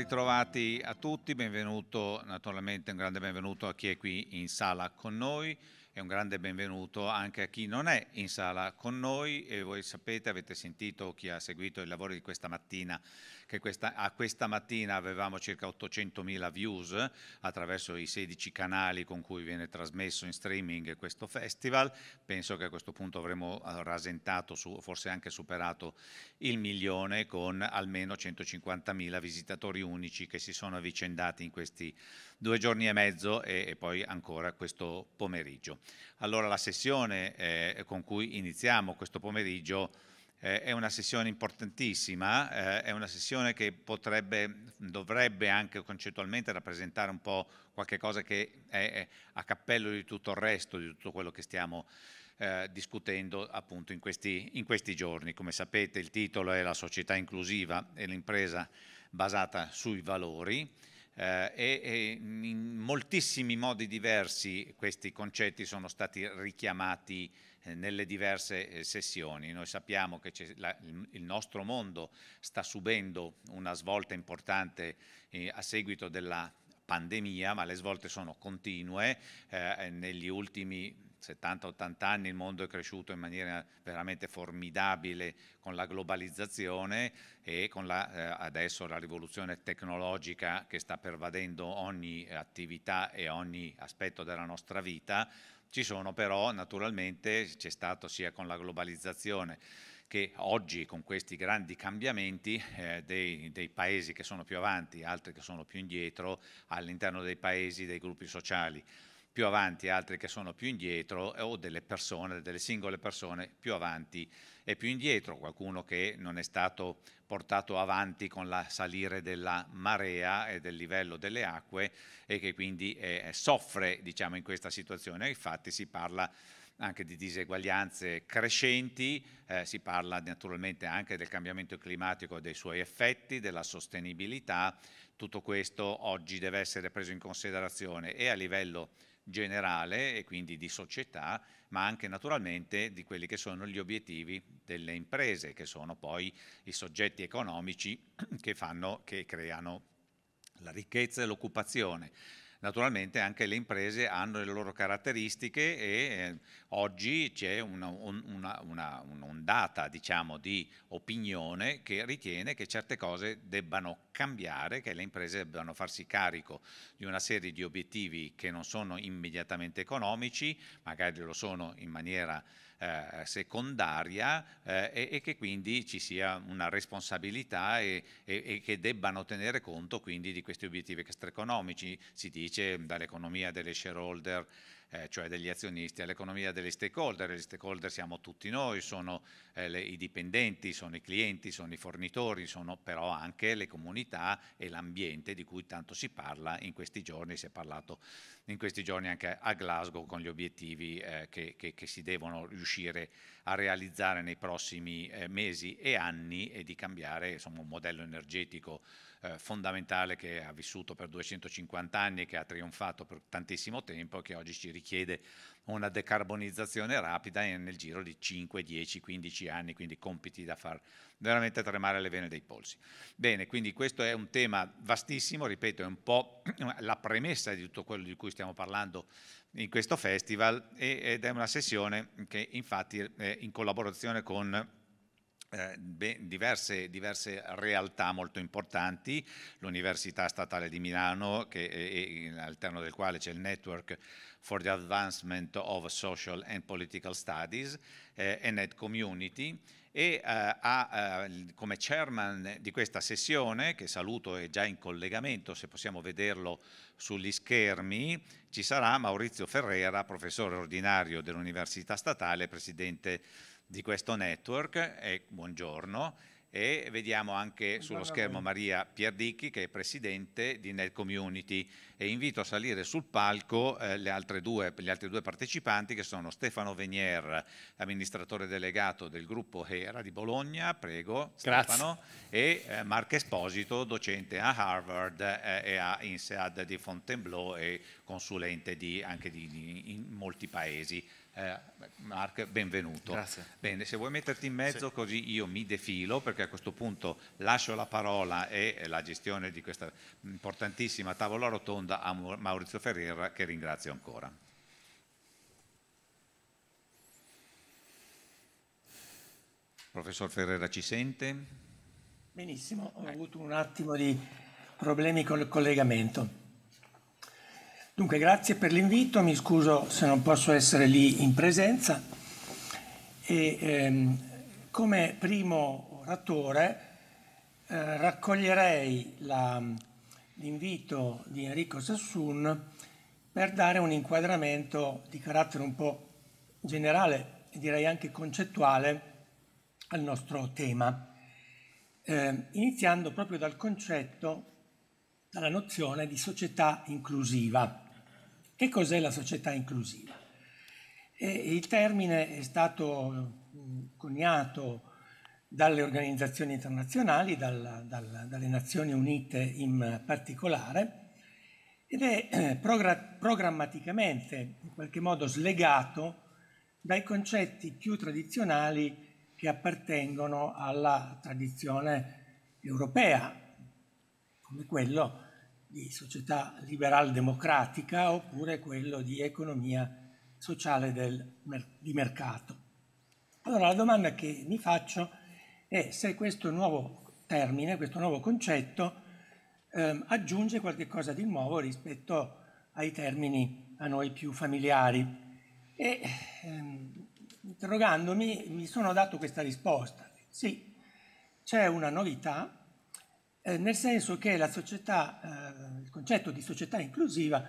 ritrovati a tutti, benvenuto naturalmente, un grande benvenuto a chi è qui in sala con noi e un grande benvenuto anche a chi non è in sala con noi e voi sapete, avete sentito chi ha seguito i lavori di questa mattina che questa, a questa mattina avevamo circa 800.000 views eh, attraverso i 16 canali con cui viene trasmesso in streaming questo festival. Penso che a questo punto avremo eh, rasentato, su, forse anche superato il milione con almeno 150.000 visitatori unici che si sono avvicendati in questi due giorni e mezzo e, e poi ancora questo pomeriggio. Allora la sessione eh, con cui iniziamo questo pomeriggio eh, è una sessione importantissima, eh, è una sessione che potrebbe, dovrebbe anche concettualmente rappresentare un po' qualche cosa che è, è a cappello di tutto il resto, di tutto quello che stiamo eh, discutendo appunto in questi, in questi giorni. Come sapete il titolo è La società inclusiva e l'impresa basata sui valori. Eh, e, in moltissimi modi diversi questi concetti sono stati richiamati eh, nelle diverse eh, sessioni. Noi sappiamo che la, il nostro mondo sta subendo una svolta importante eh, a seguito della pandemia, ma le svolte sono continue. negli ultimi 70-80 anni il mondo è cresciuto in maniera veramente formidabile con la globalizzazione e con la, eh, adesso la rivoluzione tecnologica che sta pervadendo ogni attività e ogni aspetto della nostra vita ci sono però naturalmente, c'è stato sia con la globalizzazione che oggi con questi grandi cambiamenti eh, dei, dei, paesi che sono più avanti, altri che sono più indietro, all'interno dei paesi, dei gruppi sociali più avanti, altri che sono più indietro, eh, o delle persone, delle singole persone più avanti e più indietro, qualcuno che non è stato portato avanti con la salire della marea e del livello delle acque e che quindi eh, soffre diciamo, in questa situazione. Infatti si parla anche di diseguaglianze crescenti, eh, si parla naturalmente anche del cambiamento climatico e dei suoi effetti, della sostenibilità, tutto questo oggi deve essere preso in considerazione e a livello generale e quindi di società, ma anche naturalmente di quelli che sono gli obiettivi delle imprese, che sono poi i soggetti economici che, fanno, che creano la ricchezza e l'occupazione. Naturalmente anche le imprese hanno le loro caratteristiche e eh, oggi c'è un'ondata diciamo, di opinione che ritiene che certe cose debbano cambiare, che le imprese debbano farsi carico di una serie di obiettivi che non sono immediatamente economici, magari lo sono in maniera eh, secondaria eh, e, e, che quindi ci sia una responsabilità e, e, e, che debbano tenere conto quindi di questi obiettivi extraeconomici, si dice dall'economia delle shareholder eh, cioè degli azionisti, all'economia l'economia degli stakeholder, gli stakeholder siamo tutti noi, sono eh, le, i dipendenti, sono i clienti, sono i fornitori, sono però anche le comunità e l'ambiente di cui tanto si parla in questi giorni, si è parlato in questi giorni anche a Glasgow con gli obiettivi eh, che, che, che, si devono riuscire a realizzare nei prossimi eh, mesi e anni e di cambiare insomma, un modello energetico eh, fondamentale che ha vissuto per 250 anni, che ha trionfato per tantissimo tempo e che oggi ci richiede una decarbonizzazione rapida nel giro di 5, 10, 15 anni, quindi compiti da far veramente tremare le vene dei polsi. Bene, quindi questo è un tema vastissimo, ripeto, è un po' la premessa di tutto quello di cui stiamo parlando in questo festival ed è una sessione che infatti è in collaborazione con beh, diverse, diverse, realtà molto importanti, l'Università Statale di Milano, che, e, e, all'interno del quale c'è il Network for the Advancement of Social and Political Studies, eh, Enet Community, e eh, ha eh, come chairman di questa sessione, che saluto è già in collegamento, se possiamo vederlo sugli schermi, ci sarà Maurizio Ferrera, professore ordinario dell'Università Statale, presidente di questo network, e buongiorno, e vediamo anche sullo schermo Maria Pierdicchi che è presidente di Net Community e invito a salire sul palco eh, due, gli altri due partecipanti che sono Stefano Venier, amministratore delegato del gruppo Hera di Bologna, prego Grazie. Stefano, e eh, Marco Esposito, docente a Harvard eh, e a INSEAD di Fontainebleau e consulente di, anche di, di, in molti paesi. Eh, Mark, benvenuto. Grazie. Bene, se vuoi metterti in mezzo sì. così io mi defilo perché a questo punto lascio la parola e la gestione di questa importantissima tavola rotonda a Maurizio Ferriera che ringrazio ancora. Professor Ferrera ci sente? Benissimo, ho eh. avuto un attimo di problemi con il collegamento. Dunque, grazie per l'invito, mi scuso se non posso essere lì in presenza. E, ehm, come primo oratore eh, raccoglierei l'invito di Enrico Sassoon per dare un inquadramento di carattere un po' generale e direi anche concettuale al nostro tema, eh, iniziando proprio dal concetto, dalla nozione di società inclusiva. Che cos'è la società inclusiva? E il termine è stato mm, coniato dalle organizzazioni internazionali, dalla, dalla, dalle Nazioni Unite in particolare, ed è eh, programmaticamente in qualche modo slegato dai concetti più tradizionali che appartengono alla tradizione europea, come quello di società liberal-democratica oppure quello di economia sociale del, di mercato. Allora la domanda che mi faccio è se questo nuovo termine, questo nuovo concetto ehm, aggiunge qualcosa di nuovo rispetto ai termini a noi più familiari. E ehm, interrogandomi mi sono dato questa risposta. Sì, c'è una novità eh, nel senso che la società, eh, il concetto di società inclusiva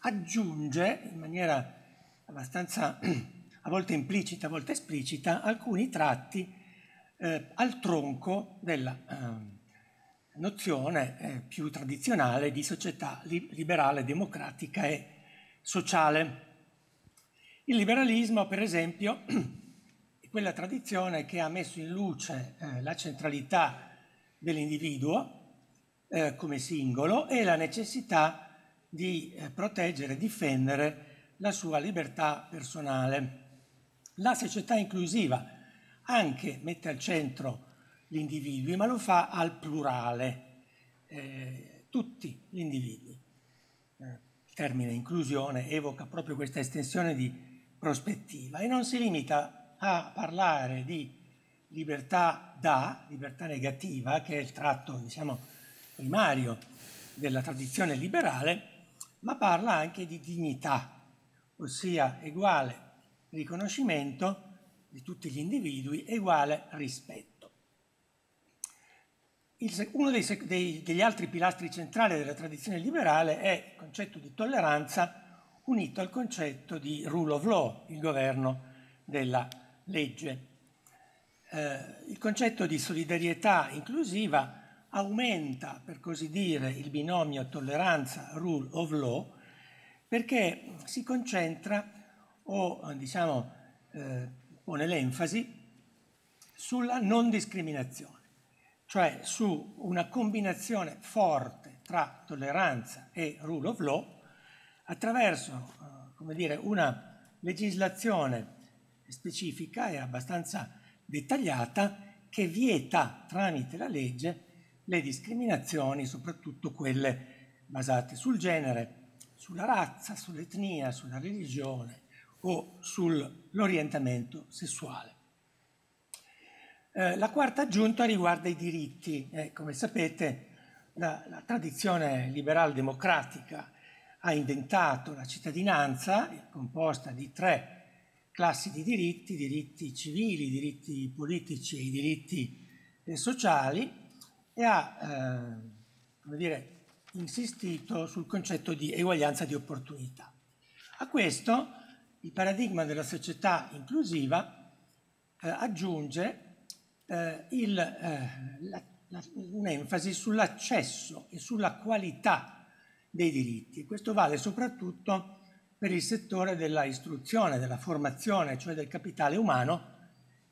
aggiunge in maniera abbastanza a volte implicita, a volte esplicita, alcuni tratti eh, al tronco della ehm, nozione eh, più tradizionale di società li- liberale, democratica e sociale. Il liberalismo, per esempio, è quella tradizione che ha messo in luce eh, la centralità dell'individuo eh, come singolo e la necessità di eh, proteggere e difendere la sua libertà personale. La società inclusiva anche mette al centro gli individui, ma lo fa al plurale, eh, tutti gli individui. Eh, il termine inclusione evoca proprio questa estensione di prospettiva e non si limita a parlare di libertà da, libertà negativa, che è il tratto diciamo, primario della tradizione liberale, ma parla anche di dignità, ossia uguale riconoscimento di tutti gli individui e uguale rispetto. Il, uno dei, dei, degli altri pilastri centrali della tradizione liberale è il concetto di tolleranza unito al concetto di rule of law, il governo della legge. Eh, il concetto di solidarietà inclusiva aumenta, per così dire, il binomio tolleranza-rule of law perché si concentra o diciamo, eh, pone l'enfasi sulla non discriminazione, cioè su una combinazione forte tra tolleranza e rule of law attraverso eh, dire, una legislazione specifica e abbastanza dettagliata che vieta tramite la legge le discriminazioni, soprattutto quelle basate sul genere, sulla razza, sull'etnia, sulla religione o sull'orientamento sessuale. Eh, la quarta aggiunta riguarda i diritti. Eh, come sapete, la, la tradizione liberal-democratica ha inventato la cittadinanza, composta di tre classi di diritti, diritti civili, diritti politici e diritti eh, sociali, e ha eh, dire, insistito sul concetto di eguaglianza di opportunità. A questo il paradigma della società inclusiva eh, aggiunge eh, il, eh, la, la, un'enfasi sull'accesso e sulla qualità dei diritti. Questo vale soprattutto per il settore dell'istruzione, della formazione, cioè del capitale umano,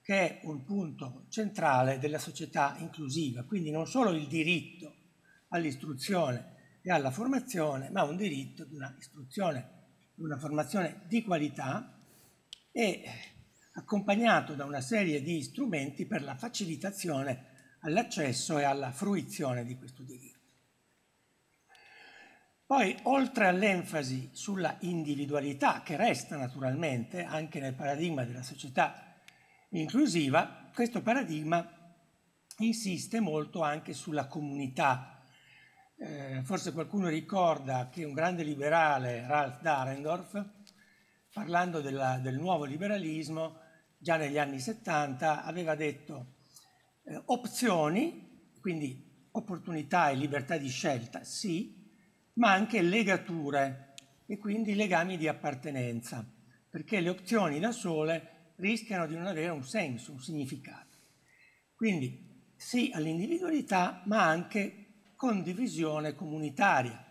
che è un punto centrale della società inclusiva, quindi non solo il diritto all'istruzione e alla formazione, ma un diritto di una istruzione, di una formazione di qualità e accompagnato da una serie di strumenti per la facilitazione all'accesso e alla fruizione di questo diritto. Poi, oltre all'enfasi sulla individualità, che resta naturalmente anche nel paradigma della società inclusiva, questo paradigma insiste molto anche sulla comunità. Eh, forse qualcuno ricorda che un grande liberale, Ralph Dahrendorf, parlando della, del nuovo liberalismo, già negli anni 70 aveva detto eh, opzioni, quindi opportunità e libertà di scelta, sì, ma anche legature e quindi legami di appartenenza, perché le opzioni da sole rischiano di non avere un senso, un significato. Quindi sì all'individualità, ma anche condivisione comunitaria,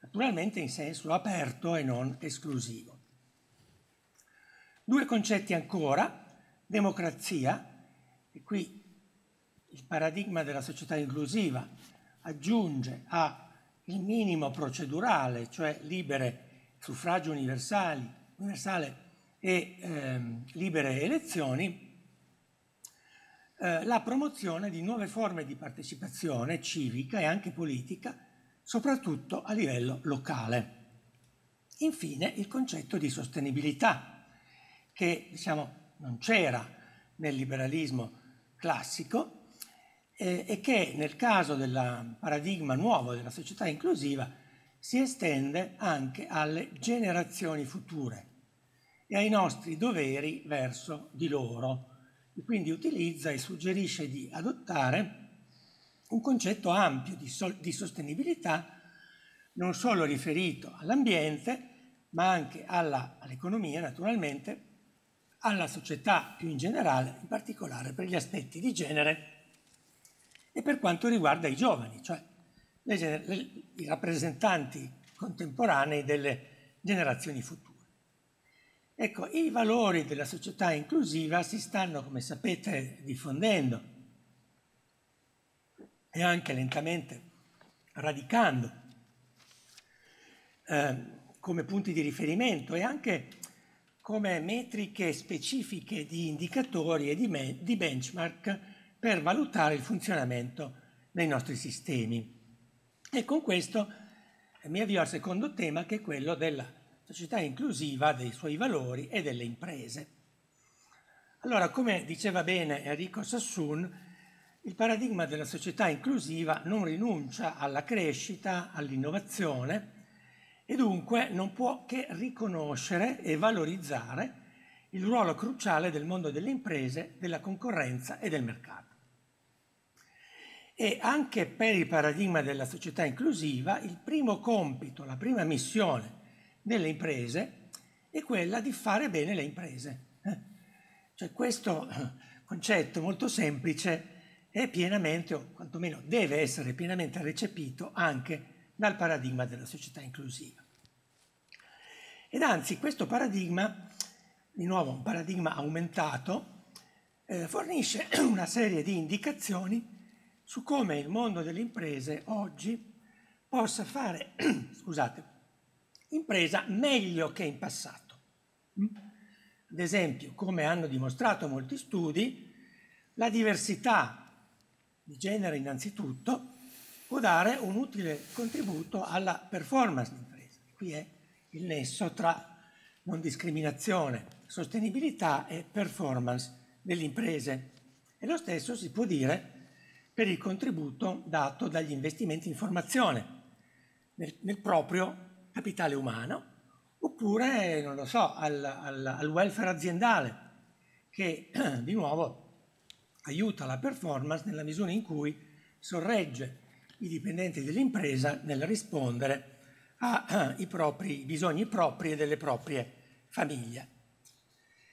naturalmente in senso aperto e non esclusivo. Due concetti ancora, democrazia, e qui il paradigma della società inclusiva aggiunge al minimo procedurale, cioè libere suffragio universale e eh, libere elezioni, eh, la promozione di nuove forme di partecipazione civica e anche politica, soprattutto a livello locale. Infine il concetto di sostenibilità, che diciamo, non c'era nel liberalismo classico eh, e che nel caso del paradigma nuovo della società inclusiva si estende anche alle generazioni future e ai nostri doveri verso di loro. E quindi utilizza e suggerisce di adottare un concetto ampio di, so di sostenibilità, non solo riferito all'ambiente, ma anche all'economia naturalmente, alla società più in generale, in particolare per gli aspetti di genere e per quanto riguarda i giovani, cioè le, le, i rappresentanti contemporanei delle generazioni future. Ecco, i valori della società inclusiva si stanno, come sapete, diffondendo e anche lentamente radicando eh, come punti di riferimento e anche come metriche specifiche di indicatori e di, me- di benchmark per valutare il funzionamento dei nostri sistemi. E con questo mi avvio al secondo tema che è quello della società inclusiva dei suoi valori e delle imprese. Allora, come diceva bene Enrico Sassoon, il paradigma della società inclusiva non rinuncia alla crescita, all'innovazione e dunque non può che riconoscere e valorizzare il ruolo cruciale del mondo delle imprese, della concorrenza e del mercato. E anche per il paradigma della società inclusiva, il primo compito, la prima missione delle imprese e quella di fare bene le imprese. Eh. Cioè questo eh, concetto molto semplice è pienamente, o quantomeno deve essere pienamente recepito anche dal paradigma della società inclusiva. Ed anzi, questo paradigma, di nuovo un paradigma aumentato, eh, fornisce una serie di indicazioni su come il mondo delle imprese oggi possa fare, scusate, impresa meglio che in passato. Mm. Ad esempio, come hanno dimostrato molti studi, la diversità di genere innanzitutto può dare un utile contributo alla performance d'impresa. Qui è il nesso tra non discriminazione, sostenibilità e performance delle imprese. E lo stesso si può dire per il contributo dato dagli investimenti in formazione, nel, nel proprio capitale umano, oppure, non lo so, al, al, al welfare aziendale, che di nuovo aiuta la performance nella misura in cui sorregge i dipendenti dell'impresa nel rispondere ai propri bisogni propri e delle proprie famiglie.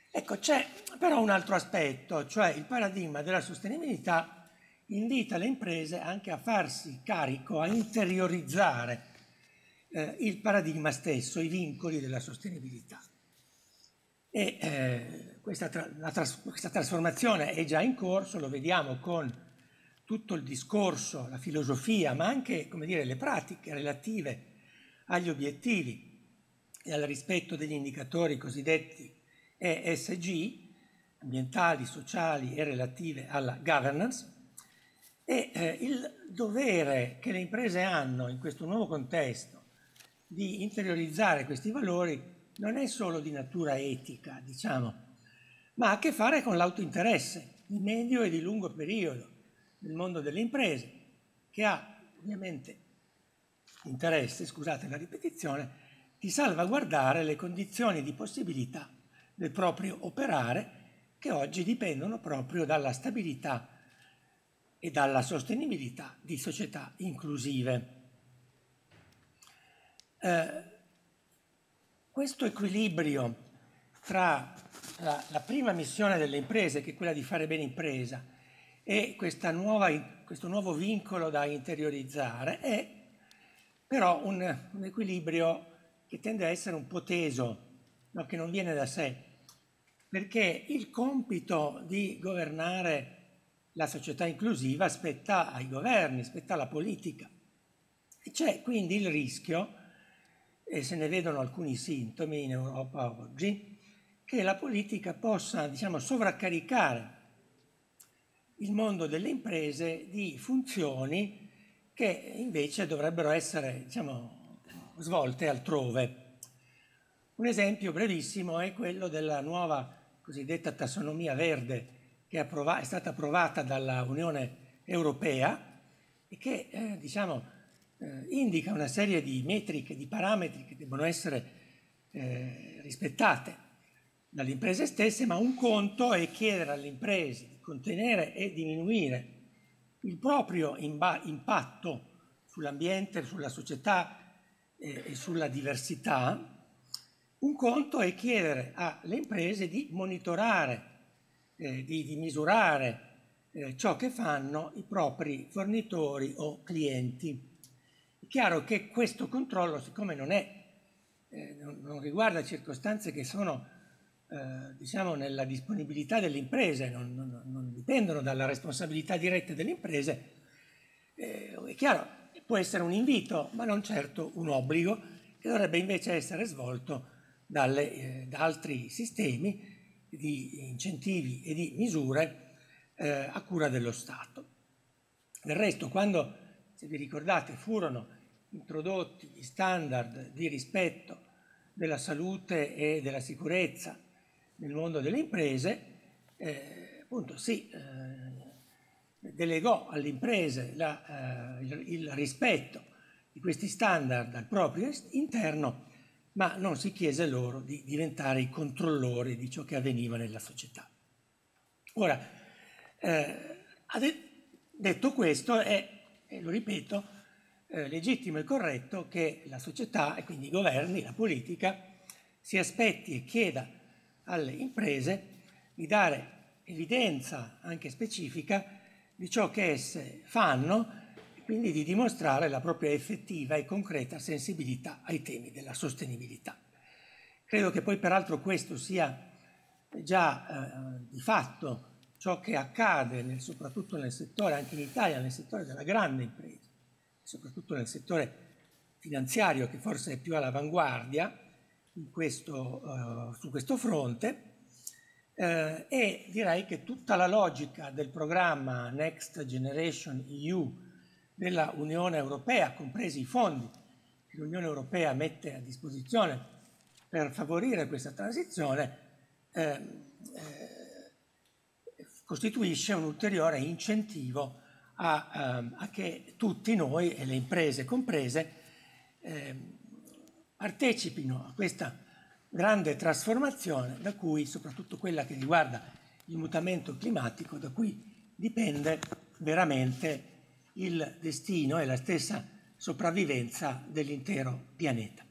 Ecco, c'è però un altro aspetto, cioè il paradigma della sostenibilità invita le imprese anche a farsi carico, a interiorizzare eh, il paradigma stesso, i vincoli della sostenibilità. E, eh, questa, tra tras questa trasformazione è già in corso, lo vediamo con tutto il discorso, la filosofia, ma anche dire, le pratiche relative agli obiettivi e al rispetto degli indicatori cosiddetti ESG, ambientali, sociali e relative alla governance, e eh, il dovere che le imprese hanno in questo nuovo contesto di interiorizzare questi valori non è solo di natura etica, diciamo, ma ha a che fare con l'autointeresse di medio e di lungo periodo nel mondo delle imprese, che ha ovviamente interesse, scusate la ripetizione, di salvaguardare le condizioni di possibilità del proprio operare che oggi dipendono proprio dalla stabilità e dalla sostenibilità di società inclusive. Eh, questo equilibrio tra la, la, prima missione delle imprese, che è quella di fare bene impresa, e nuova, questo nuovo vincolo da interiorizzare è però un, un, equilibrio che tende a essere un po' teso, no? che non viene da sé, perché il compito di governare la società inclusiva spetta ai governi, spetta alla politica. E c'è quindi il rischio e se ne vedono alcuni sintomi in Europa oggi, che la politica possa diciamo, sovraccaricare il mondo delle imprese di funzioni che invece dovrebbero essere diciamo, svolte altrove. Un esempio brevissimo è quello della nuova cosiddetta tassonomia verde che è, stata approvata dalla Unione Europea e che eh, diciamo, eh, indica una serie di metriche, di parametri che devono essere eh, rispettate dalle imprese stesse, ma un conto è chiedere alle imprese di contenere e diminuire il proprio impatto sull'ambiente, sulla società eh, e sulla diversità. Un conto è chiedere alle imprese di monitorare, eh, di, di, misurare eh, ciò che fanno i propri fornitori o clienti chiaro che questo controllo, siccome non, è, eh, non, non riguarda circostanze che sono eh, diciamo nella disponibilità delle imprese, non, non, dipendono dalla responsabilità diretta delle imprese, eh, è chiaro, può essere un invito, ma non certo un obbligo, che dovrebbe invece essere svolto dalle, eh, da altri sistemi di incentivi e di misure eh, a cura dello Stato. Del resto, quando, se vi ricordate, furono introdotti gli standard di rispetto della salute e della sicurezza nel mondo delle imprese, eh, appunto si eh, delegò alle imprese la, eh, il, rispetto di questi standard al proprio interno, ma non si chiese loro di diventare i controllori di ciò che avveniva nella società. Ora, eh, detto questo, è, e lo ripeto, eh, legittimo e corretto che la società e quindi i governi, la politica, si aspetti e chieda alle imprese di dare evidenza anche specifica di ciò che esse fanno e quindi di dimostrare la propria effettiva e concreta sensibilità ai temi della sostenibilità. Credo che poi peraltro questo sia già eh, di fatto ciò che accade nel, soprattutto nel settore, anche in Italia, nel settore della grande impresa soprattutto nel settore finanziario che forse è più all'avanguardia questo, eh, su questo fronte eh, e direi che tutta la logica del programma Next Generation EU della Unione Europea, compresi i fondi che l'Unione Europea mette a disposizione per favorire questa transizione, eh, eh, costituisce un ulteriore incentivo a, ehm, a che tutti noi, e le imprese comprese, eh, partecipino a questa grande trasformazione da cui, soprattutto quella che riguarda il mutamento climatico, da cui dipende veramente il destino e la stessa sopravvivenza dell'intero pianeta.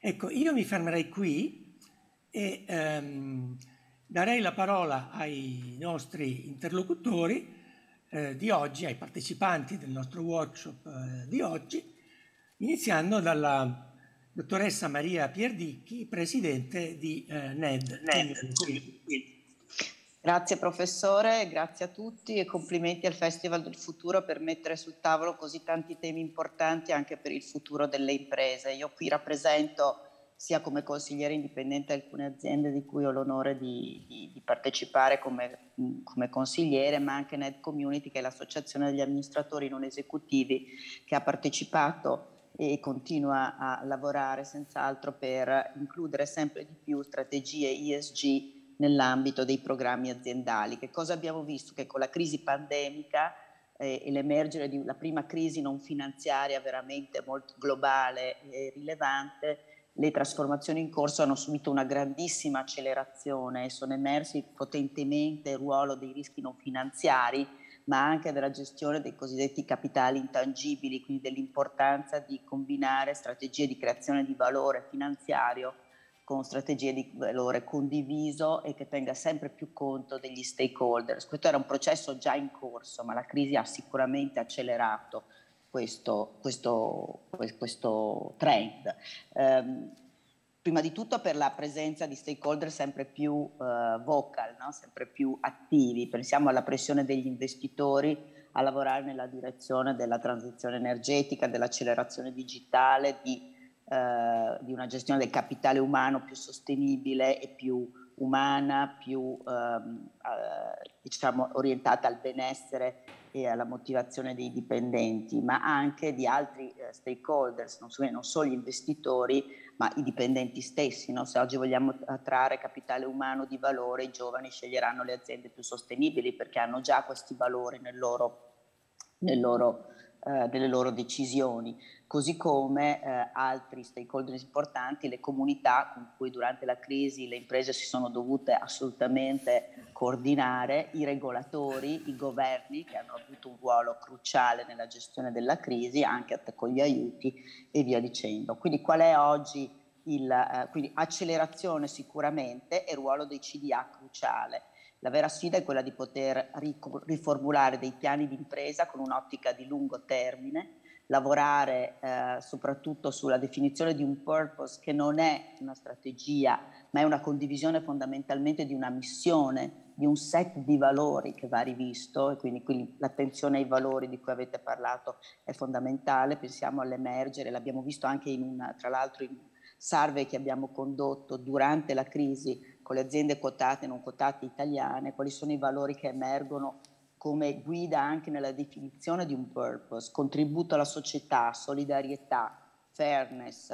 Ecco, io mi fermerei qui e ehm, darei la parola ai nostri interlocutori eh, di oggi, ai partecipanti del nostro workshop eh, di oggi, iniziando dalla dottoressa Maria Pierdicchi, presidente di eh, NED. NED. Grazie professore, grazie a tutti e complimenti al Festival del Futuro per mettere sul tavolo così tanti temi importanti anche per il futuro delle imprese. Io qui rappresento sia come consigliere indipendente a alcune aziende di cui ho l'onore di, di, di partecipare come, mm, come, consigliere, ma anche Net Community, che è l'associazione degli amministratori non esecutivi che ha partecipato e continua a lavorare senz'altro per includere sempre di più strategie ISG nell'ambito dei programmi aziendali. Che cosa abbiamo visto? Che con la crisi pandemica eh, e l'emergere di la prima crisi non finanziaria veramente molto globale e rilevante, le trasformazioni in corso hanno subito una grandissima accelerazione e sono emersi potentemente il ruolo dei rischi non finanziari, ma anche della gestione dei cosiddetti capitali intangibili, quindi dell'importanza di combinare strategie di creazione di valore finanziario con strategie di valore condiviso e che tenga sempre più conto degli stakeholders. Questo era un processo già in corso, ma la crisi ha sicuramente accelerato questo, questo, questo trend. Um, prima di tutto per la presenza di stakeholder sempre più uh, vocal, no? sempre più attivi. Pensiamo alla pressione degli investitori a lavorare nella direzione della transizione energetica, dell'accelerazione digitale, di, uh, di una gestione del capitale umano più sostenibile e più umana, più ehm, eh, diciamo, orientata al benessere e alla motivazione dei dipendenti, ma anche di altri eh, stakeholders, non, so, non, solo gli investitori, ma i dipendenti stessi. No? Se oggi vogliamo attrarre capitale umano di valore, i giovani sceglieranno le aziende più sostenibili perché hanno già questi valori nel loro, nel loro eh, delle loro decisioni, così come eh, altri stakeholder importanti, le comunità con cui durante la crisi le imprese si sono dovute assolutamente coordinare, i regolatori, i governi che hanno avuto un ruolo cruciale nella gestione della crisi, anche con gli aiuti e via dicendo. Quindi qual è oggi il, eh, quindi accelerazione sicuramente e ruolo dei CDA cruciale la vera sfida è quella di poter riformulare dei piani di impresa con un'ottica di lungo termine, lavorare eh, soprattutto sulla definizione di un purpose che non è una strategia, ma è una condivisione fondamentalmente di una missione, di un set di valori che va rivisto e quindi, quindi l'attenzione ai valori di cui avete parlato è fondamentale, pensiamo all'emergere, l'abbiamo visto anche in una, tra l'altro in un survey che abbiamo condotto durante la crisi con le aziende quotate e non quotate italiane, quali sono i valori che emergono come guida anche nella definizione di un purpose, contributo alla società, solidarietà, fairness,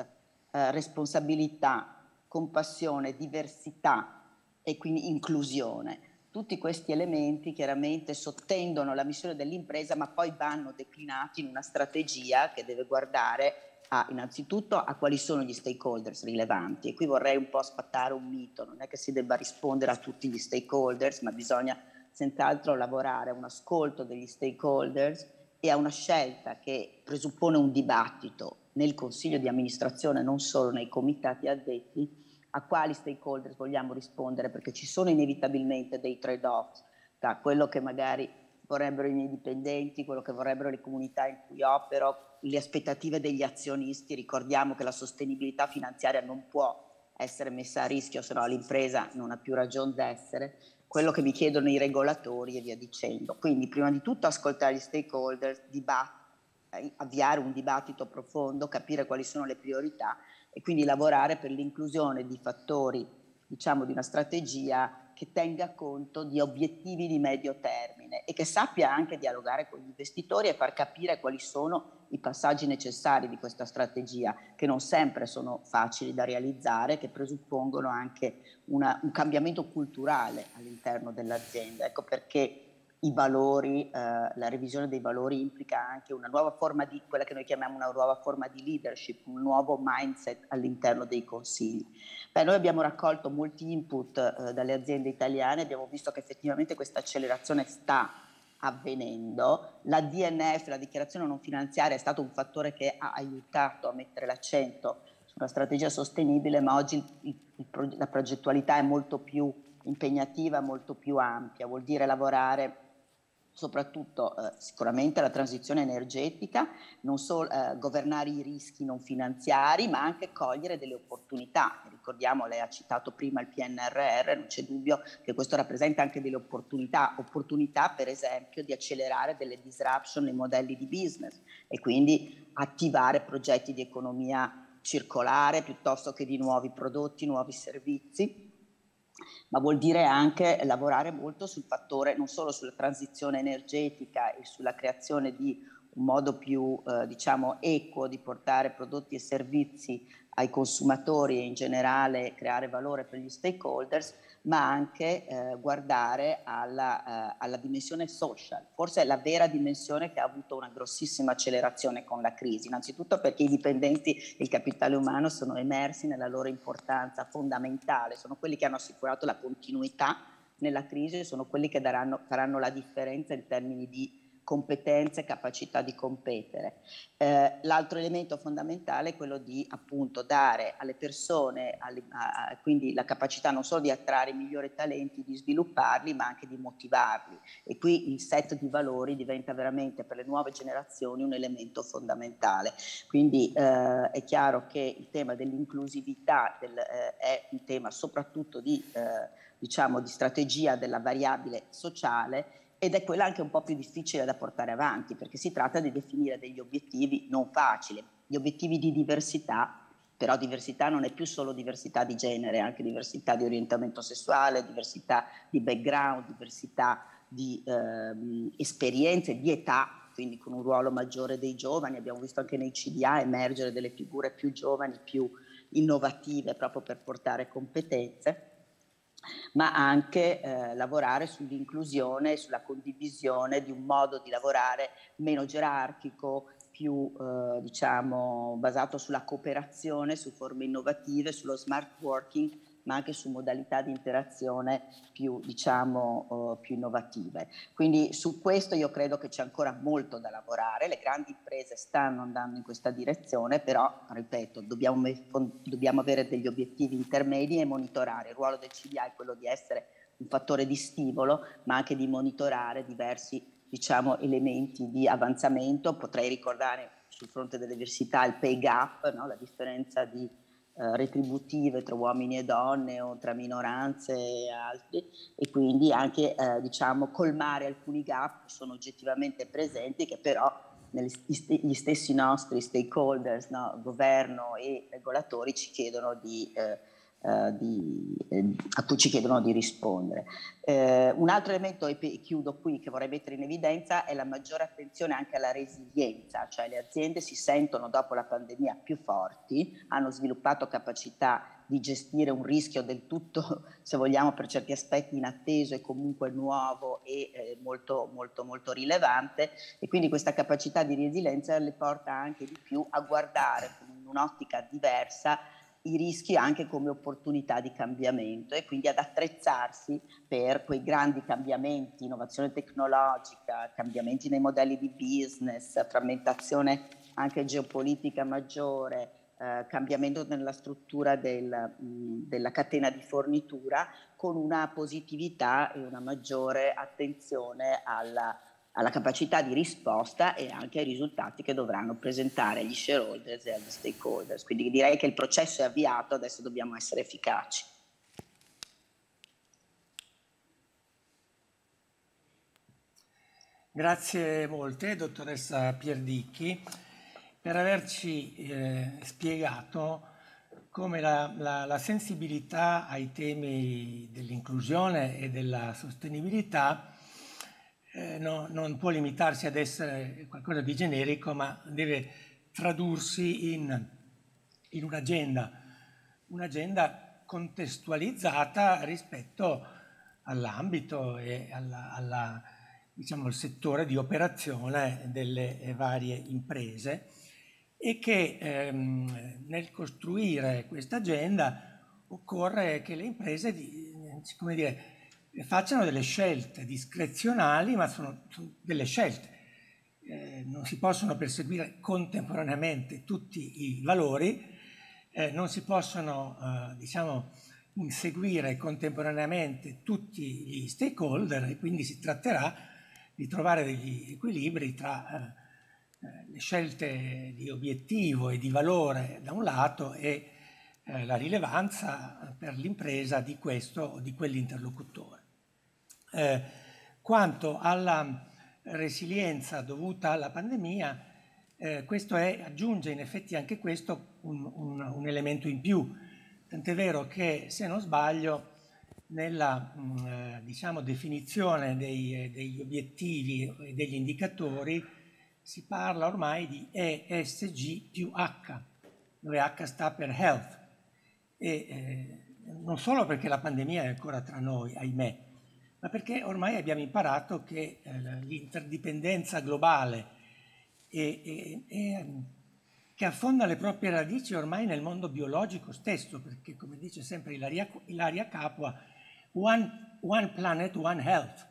eh, responsabilità, compassione, diversità e quindi inclusione. Tutti questi elementi chiaramente sottendono la missione dell'impresa, ma poi vanno declinati in una strategia che deve guardare a, innanzitutto a quali sono gli stakeholders rilevanti e qui vorrei un po' spattare un mito, non è che si debba rispondere a tutti gli stakeholders, ma bisogna senz'altro lavorare a un ascolto degli stakeholders e a una scelta che presuppone un dibattito nel consiglio di amministrazione, non solo nei comitati addetti, a quali stakeholders vogliamo rispondere, perché ci sono inevitabilmente dei trade-off tra quello che magari vorrebbero i miei dipendenti, quello che vorrebbero le comunità in cui opero, le aspettative degli azionisti, ricordiamo che la sostenibilità finanziaria non può essere messa a rischio, se no l'impresa non ha più ragione d'essere, quello che mi chiedono i regolatori e via dicendo. Quindi prima di tutto ascoltare gli stakeholder, dibatt- eh, avviare un dibattito profondo, capire quali sono le priorità e quindi lavorare per l'inclusione di fattori, diciamo, di una strategia che tenga conto di obiettivi di medio termine e che sappia anche dialogare con gli investitori e far capire quali sono i passaggi necessari di questa strategia, che non sempre sono facili da realizzare, che presuppongono anche una, un cambiamento culturale all'interno dell'azienda. Ecco perché i valori, eh, la revisione dei valori implica anche una nuova forma di, quella che noi chiamiamo una nuova forma di leadership, un nuovo mindset all'interno dei consigli. Beh, noi abbiamo raccolto molti input eh, dalle aziende italiane, abbiamo visto che effettivamente questa accelerazione sta avvenendo. La DNF, la dichiarazione non finanziaria, è stato un fattore che ha aiutato a mettere l'accento sulla strategia sostenibile, ma oggi il, il, la progettualità è molto più impegnativa, molto più ampia, vuol dire lavorare soprattutto eh, sicuramente la transizione energetica, non solo eh, governare i rischi non finanziari, ma anche cogliere delle opportunità. Ricordiamo, lei ha citato prima il PNRR, non c'è dubbio che questo rappresenta anche delle opportunità, opportunità per esempio di accelerare delle disruption nei modelli di business e quindi attivare progetti di economia circolare piuttosto che di nuovi prodotti, nuovi servizi ma vuol dire anche lavorare molto sul fattore non solo sulla transizione energetica e sulla creazione di un modo più eh, diciamo, equo di portare prodotti e servizi ai consumatori e in generale creare valore per gli stakeholders, ma anche eh, guardare alla, eh, alla, dimensione social. Forse è la vera dimensione che ha avuto una grossissima accelerazione con la crisi, innanzitutto perché i dipendenti e il capitale umano sono emersi nella loro importanza fondamentale, sono quelli che hanno assicurato la continuità nella crisi, e sono quelli che daranno, faranno la differenza in termini di competenze e capacità di competere. Eh, l'altro elemento fondamentale è quello di appunto dare alle persone, alle, a, quindi la capacità non solo di attrarre i migliori talenti, di svilupparli, ma anche di motivarli. E qui il set di valori diventa veramente per le nuove generazioni un elemento fondamentale. Quindi eh, è chiaro che il tema dell'inclusività del, eh, è un tema soprattutto di, eh, diciamo, di strategia della variabile sociale ed è quella anche un po' più difficile da portare avanti perché si tratta di definire degli obiettivi non facili, gli obiettivi di diversità, però diversità non è più solo diversità di genere, anche diversità di orientamento sessuale, diversità di background, diversità di eh, esperienze, di età, quindi con un ruolo maggiore dei giovani, abbiamo visto anche nei CDA emergere delle figure più giovani, più innovative proprio per portare competenze ma anche eh, lavorare sull'inclusione sulla condivisione di un modo di lavorare meno gerarchico, più eh, diciamo, basato sulla cooperazione, su forme innovative, sullo smart working ma anche su modalità di interazione più, diciamo, eh, più innovative. Quindi su questo io credo che c'è ancora molto da lavorare, le grandi imprese stanno andando in questa direzione, però, ripeto, dobbiamo, dobbiamo avere degli obiettivi intermedi e monitorare. Il ruolo del CDA è quello di essere un fattore di stimolo, ma anche di monitorare diversi diciamo, elementi di avanzamento. Potrei ricordare sul fronte delle diversità il pay gap, no? la differenza di eh, retributive tra uomini e donne o tra minoranze e altri e quindi anche eh, diciamo colmare alcuni gap che sono oggettivamente presenti che però gli stessi nostri stakeholders, no, governo e regolatori ci chiedono di eh, eh, di, eh, a cui ci chiedono di rispondere. Eh, un altro elemento, e chiudo qui, che vorrei mettere in evidenza è la maggiore attenzione anche alla resilienza, cioè le aziende si sentono dopo la pandemia più forti, hanno sviluppato capacità di gestire un rischio del tutto, se vogliamo, per certi aspetti inatteso e comunque nuovo e eh, molto, molto, molto rilevante. E quindi questa capacità di resilienza le porta anche di più a guardare con un'ottica diversa i rischi anche come opportunità di cambiamento e quindi ad attrezzarsi per quei grandi cambiamenti, innovazione tecnologica, cambiamenti nei modelli di business, frammentazione anche geopolitica maggiore, Uh, cambiamento nella struttura del, mh, mm, della catena di fornitura con una positività e una maggiore attenzione alla, alla capacità di risposta e anche ai risultati che dovranno presentare gli shareholders e gli stakeholders. Quindi direi che il processo è avviato, adesso dobbiamo essere efficaci. Grazie molte, dottoressa Pierdicchi, per averci eh, spiegato come la, la, la sensibilità ai temi dell'inclusione e della sostenibilità eh, no, non può limitarsi ad essere qualcosa di generico, ma deve tradursi in, in un'agenda, un'agenda contestualizzata rispetto all'ambito e alla, alla, diciamo, al settore di operazione delle varie imprese e che ehm, nel costruire questa agenda occorre che le imprese, di, eh, come dire, facciano delle scelte discrezionali, ma sono, sono delle scelte. Eh, non si possono perseguire contemporaneamente tutti i valori, eh, non si possono eh, diciamo, inseguire contemporaneamente tutti gli stakeholder e quindi si tratterà di trovare degli equilibri tra eh, eh, le scelte di obiettivo e di valore da un lato e eh, la rilevanza per l'impresa di questo o di quell'interlocutore. Eh, quanto alla resilienza dovuta alla pandemia, eh, questo è, aggiunge in effetti anche questo un, un, un elemento in più, tant'è vero che se non sbaglio nella mh, mm, eh, diciamo, definizione dei, eh, degli obiettivi e degli indicatori si parla ormai di ESG più H, dove H sta per health, e, eh, non solo perché la pandemia è ancora tra noi, ahimè, ma perché ormai abbiamo imparato che eh, l'interdipendenza globale e, e, e, ehm, che affonda le proprie radici ormai nel mondo biologico stesso, perché come dice sempre Ilaria, Ilaria Capua, one, one planet, one health.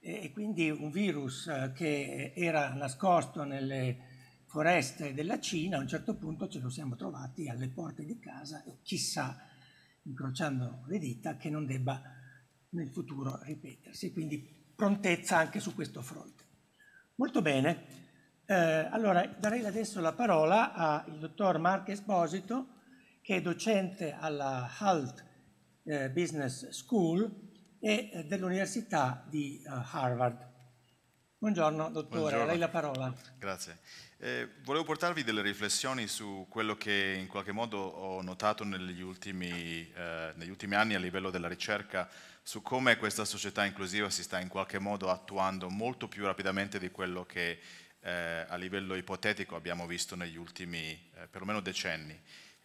E, quindi un virus eh, che era nascosto nelle foreste della Cina, a un certo punto ce lo siamo trovati alle porte di casa, chissà, incrociando le dita, che non debba nel futuro ripetersi, quindi prontezza anche su questo fronte. Molto bene, eh, allora darei adesso la parola al dottor Marco Esposito, che è docente alla HALT eh, Business School e eh, dell'Università di eh, Harvard. Buongiorno dottore, Buongiorno. a lei la parola. Grazie. Eh, volevo portarvi delle riflessioni su quello che in qualche modo ho notato negli ultimi, eh, negli ultimi anni a livello della ricerca su come questa società inclusiva si sta in qualche modo attuando molto più rapidamente di quello che eh, a livello ipotetico abbiamo visto negli ultimi eh, perlomeno decenni.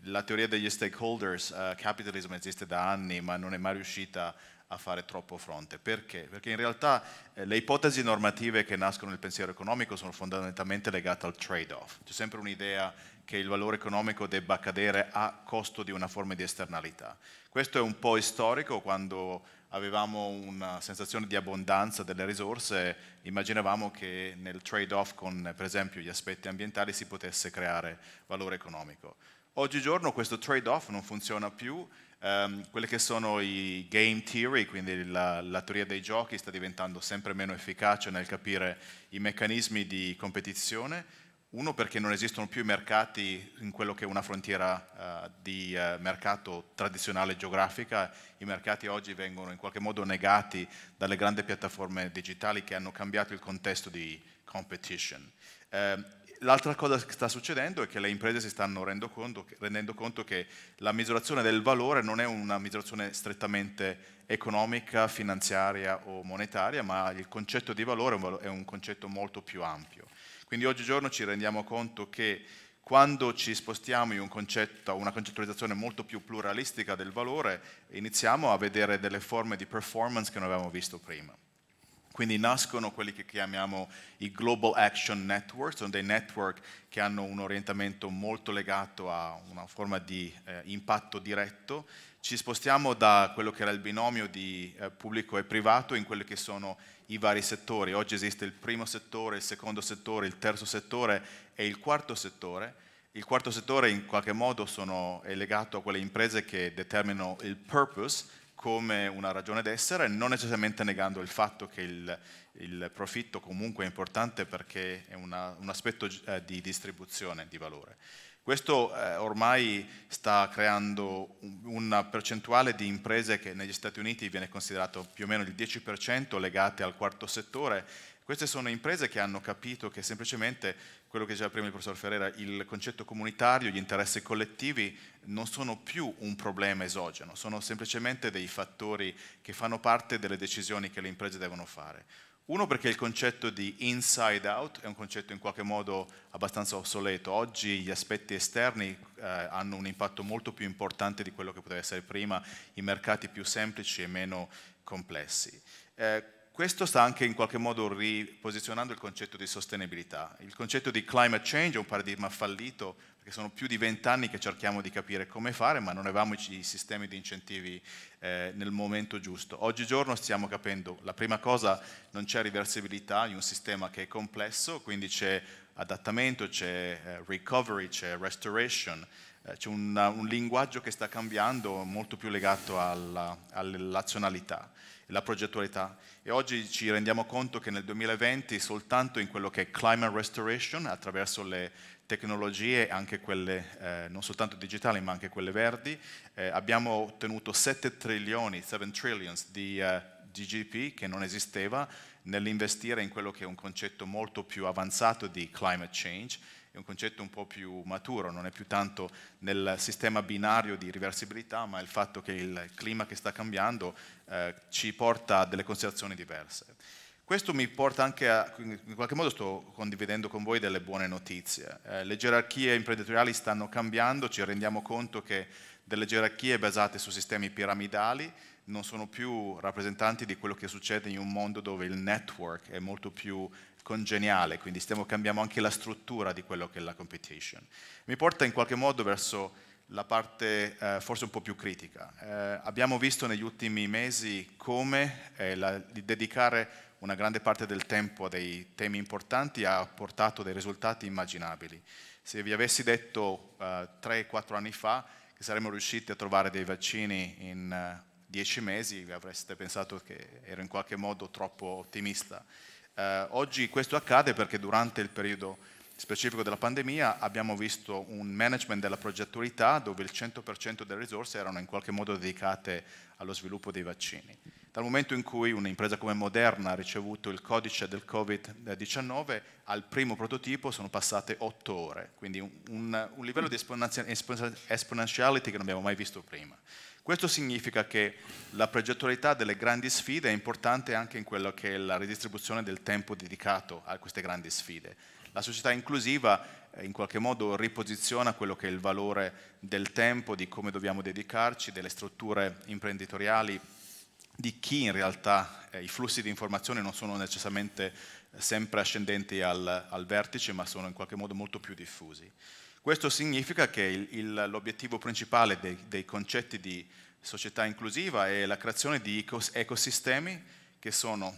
La teoria degli stakeholders, eh, capitalism esiste da anni ma non è mai riuscita a fare troppo fronte. Perché? Perché in realtà eh, le ipotesi normative che nascono nel pensiero economico sono fondamentalmente legate al trade-off. C'è sempre un'idea che il valore economico debba cadere a costo di una forma di esternalità. Questo è un po' storico quando avevamo una sensazione di abbondanza delle risorse, immaginavamo che nel trade-off con per esempio gli aspetti ambientali si potesse creare valore economico. Oggigiorno questo trade-off non funziona più, um, quelle che sono i game theory, quindi la, la teoria dei giochi, sta diventando sempre meno efficace nel capire i meccanismi di competizione uno perché non esistono più i mercati in quello che è una frontiera uh, di uh, mercato tradizionale geografica, i mercati oggi vengono in qualche modo negati dalle grandi piattaforme digitali che hanno cambiato il contesto di competition. Uh, l'altra cosa che sta succedendo è che le imprese si stanno conto, rendendo conto che la misurazione del valore non è una misurazione strettamente economica, finanziaria o monetaria, ma il concetto di valore è un concetto molto più ampio. Quindi oggigiorno ci rendiamo conto che quando ci spostiamo in un concetto, una concettualizzazione molto più pluralistica del valore, iniziamo a vedere delle forme di performance che non avevamo visto prima. Quindi nascono quelli che chiamiamo i Global Action Networks, sono dei network che hanno un orientamento molto legato a una forma di eh, impatto diretto. Ci spostiamo da quello che era il binomio di eh, pubblico e privato in quelli che sono i vari settori. Oggi esiste il primo settore, il secondo settore, il terzo settore e il quarto settore. Il quarto settore in qualche modo sono, è legato a quelle imprese che determinano il purpose come una ragione d'essere, non necessariamente negando il fatto che il, il profitto comunque è importante perché è una, un aspetto eh, di distribuzione di valore. Questo eh, ormai sta creando una percentuale di imprese che negli Stati Uniti viene considerato più o meno il 10% legate al quarto settore. Queste sono imprese che hanno capito che semplicemente quello che diceva prima il professor Ferrera, il concetto comunitario, gli interessi collettivi non sono più un problema esogeno, sono semplicemente dei fattori che fanno parte delle decisioni che le imprese devono fare. Uno perché il concetto di inside out è un concetto in qualche modo abbastanza obsoleto. Oggi gli aspetti esterni eh, hanno un impatto molto più importante di quello che poteva essere prima, i mercati più semplici e meno complessi. Eh, questo sta anche in qualche modo riposizionando il concetto di sostenibilità. Il concetto di climate change è un paradigma fallito perché sono più di vent'anni che cerchiamo di capire come fare, ma non avevamo i sistemi di incentivi eh, nel momento giusto. Oggigiorno stiamo capendo, la prima cosa, non c'è riversibilità in un sistema che è complesso, quindi c'è adattamento, c'è eh, recovery, c'è restoration, eh, c'è un, un, linguaggio che sta cambiando molto più legato alla, all'azionalità la progettualità e oggi ci rendiamo conto che nel 2020 soltanto in quello che è climate restoration attraverso le tecnologie, anche quelle eh, non soltanto digitali ma anche quelle verdi. Eh, abbiamo ottenuto 7 trilioni, 7 trillions di eh, GGP che non esisteva nell'investire in quello che è un concetto molto più avanzato di climate change, è un concetto un po' più maturo, non è più tanto nel sistema binario di riversibilità, ma il fatto che il clima che sta cambiando eh, ci porta a delle considerazioni diverse. Questo mi porta anche a, in qualche modo sto condividendo con voi delle buone notizie. Eh, le gerarchie imprenditoriali stanno cambiando, ci rendiamo conto che delle gerarchie basate su sistemi piramidali non sono più rappresentanti di quello che succede in un mondo dove il network è molto più congeniale, quindi stiamo cambiando anche la struttura di quello che è la competition. Mi porta in qualche modo verso la parte eh, forse un po' più critica. Eh, abbiamo visto negli ultimi mesi come eh, la, dedicare una grande parte del tempo a dei temi importanti ha portato dei risultati immaginabili. Se vi avessi detto uh, eh, 3-4 anni fa che saremmo riusciti a trovare dei vaccini in uh, eh, 10 mesi, vi avreste pensato che ero in qualche modo troppo ottimista. Uh, oggi questo accade perché durante il periodo specifico della pandemia abbiamo visto un management della progettualità dove il 100% delle risorse erano in qualche modo dedicate allo sviluppo dei vaccini. Dal momento in cui un'impresa come Moderna ha ricevuto il codice del Covid-19, al primo prototipo sono passate 8 ore, quindi un, un, un livello di exponentiality che non abbiamo mai visto prima. Questo significa che la progettualità delle grandi sfide è importante anche in quello che è la ridistribuzione del tempo dedicato a queste grandi sfide la società inclusiva eh, in qualche modo riposiziona quello che è il valore del tempo, di come dobbiamo dedicarci, delle strutture imprenditoriali, di chi in realtà eh, i flussi di informazione non sono necessariamente eh, sempre ascendenti al, al, vertice, ma sono in qualche modo molto più diffusi. Questo significa che l'obiettivo principale dei, dei concetti di società inclusiva è la creazione di ecosistemi che sono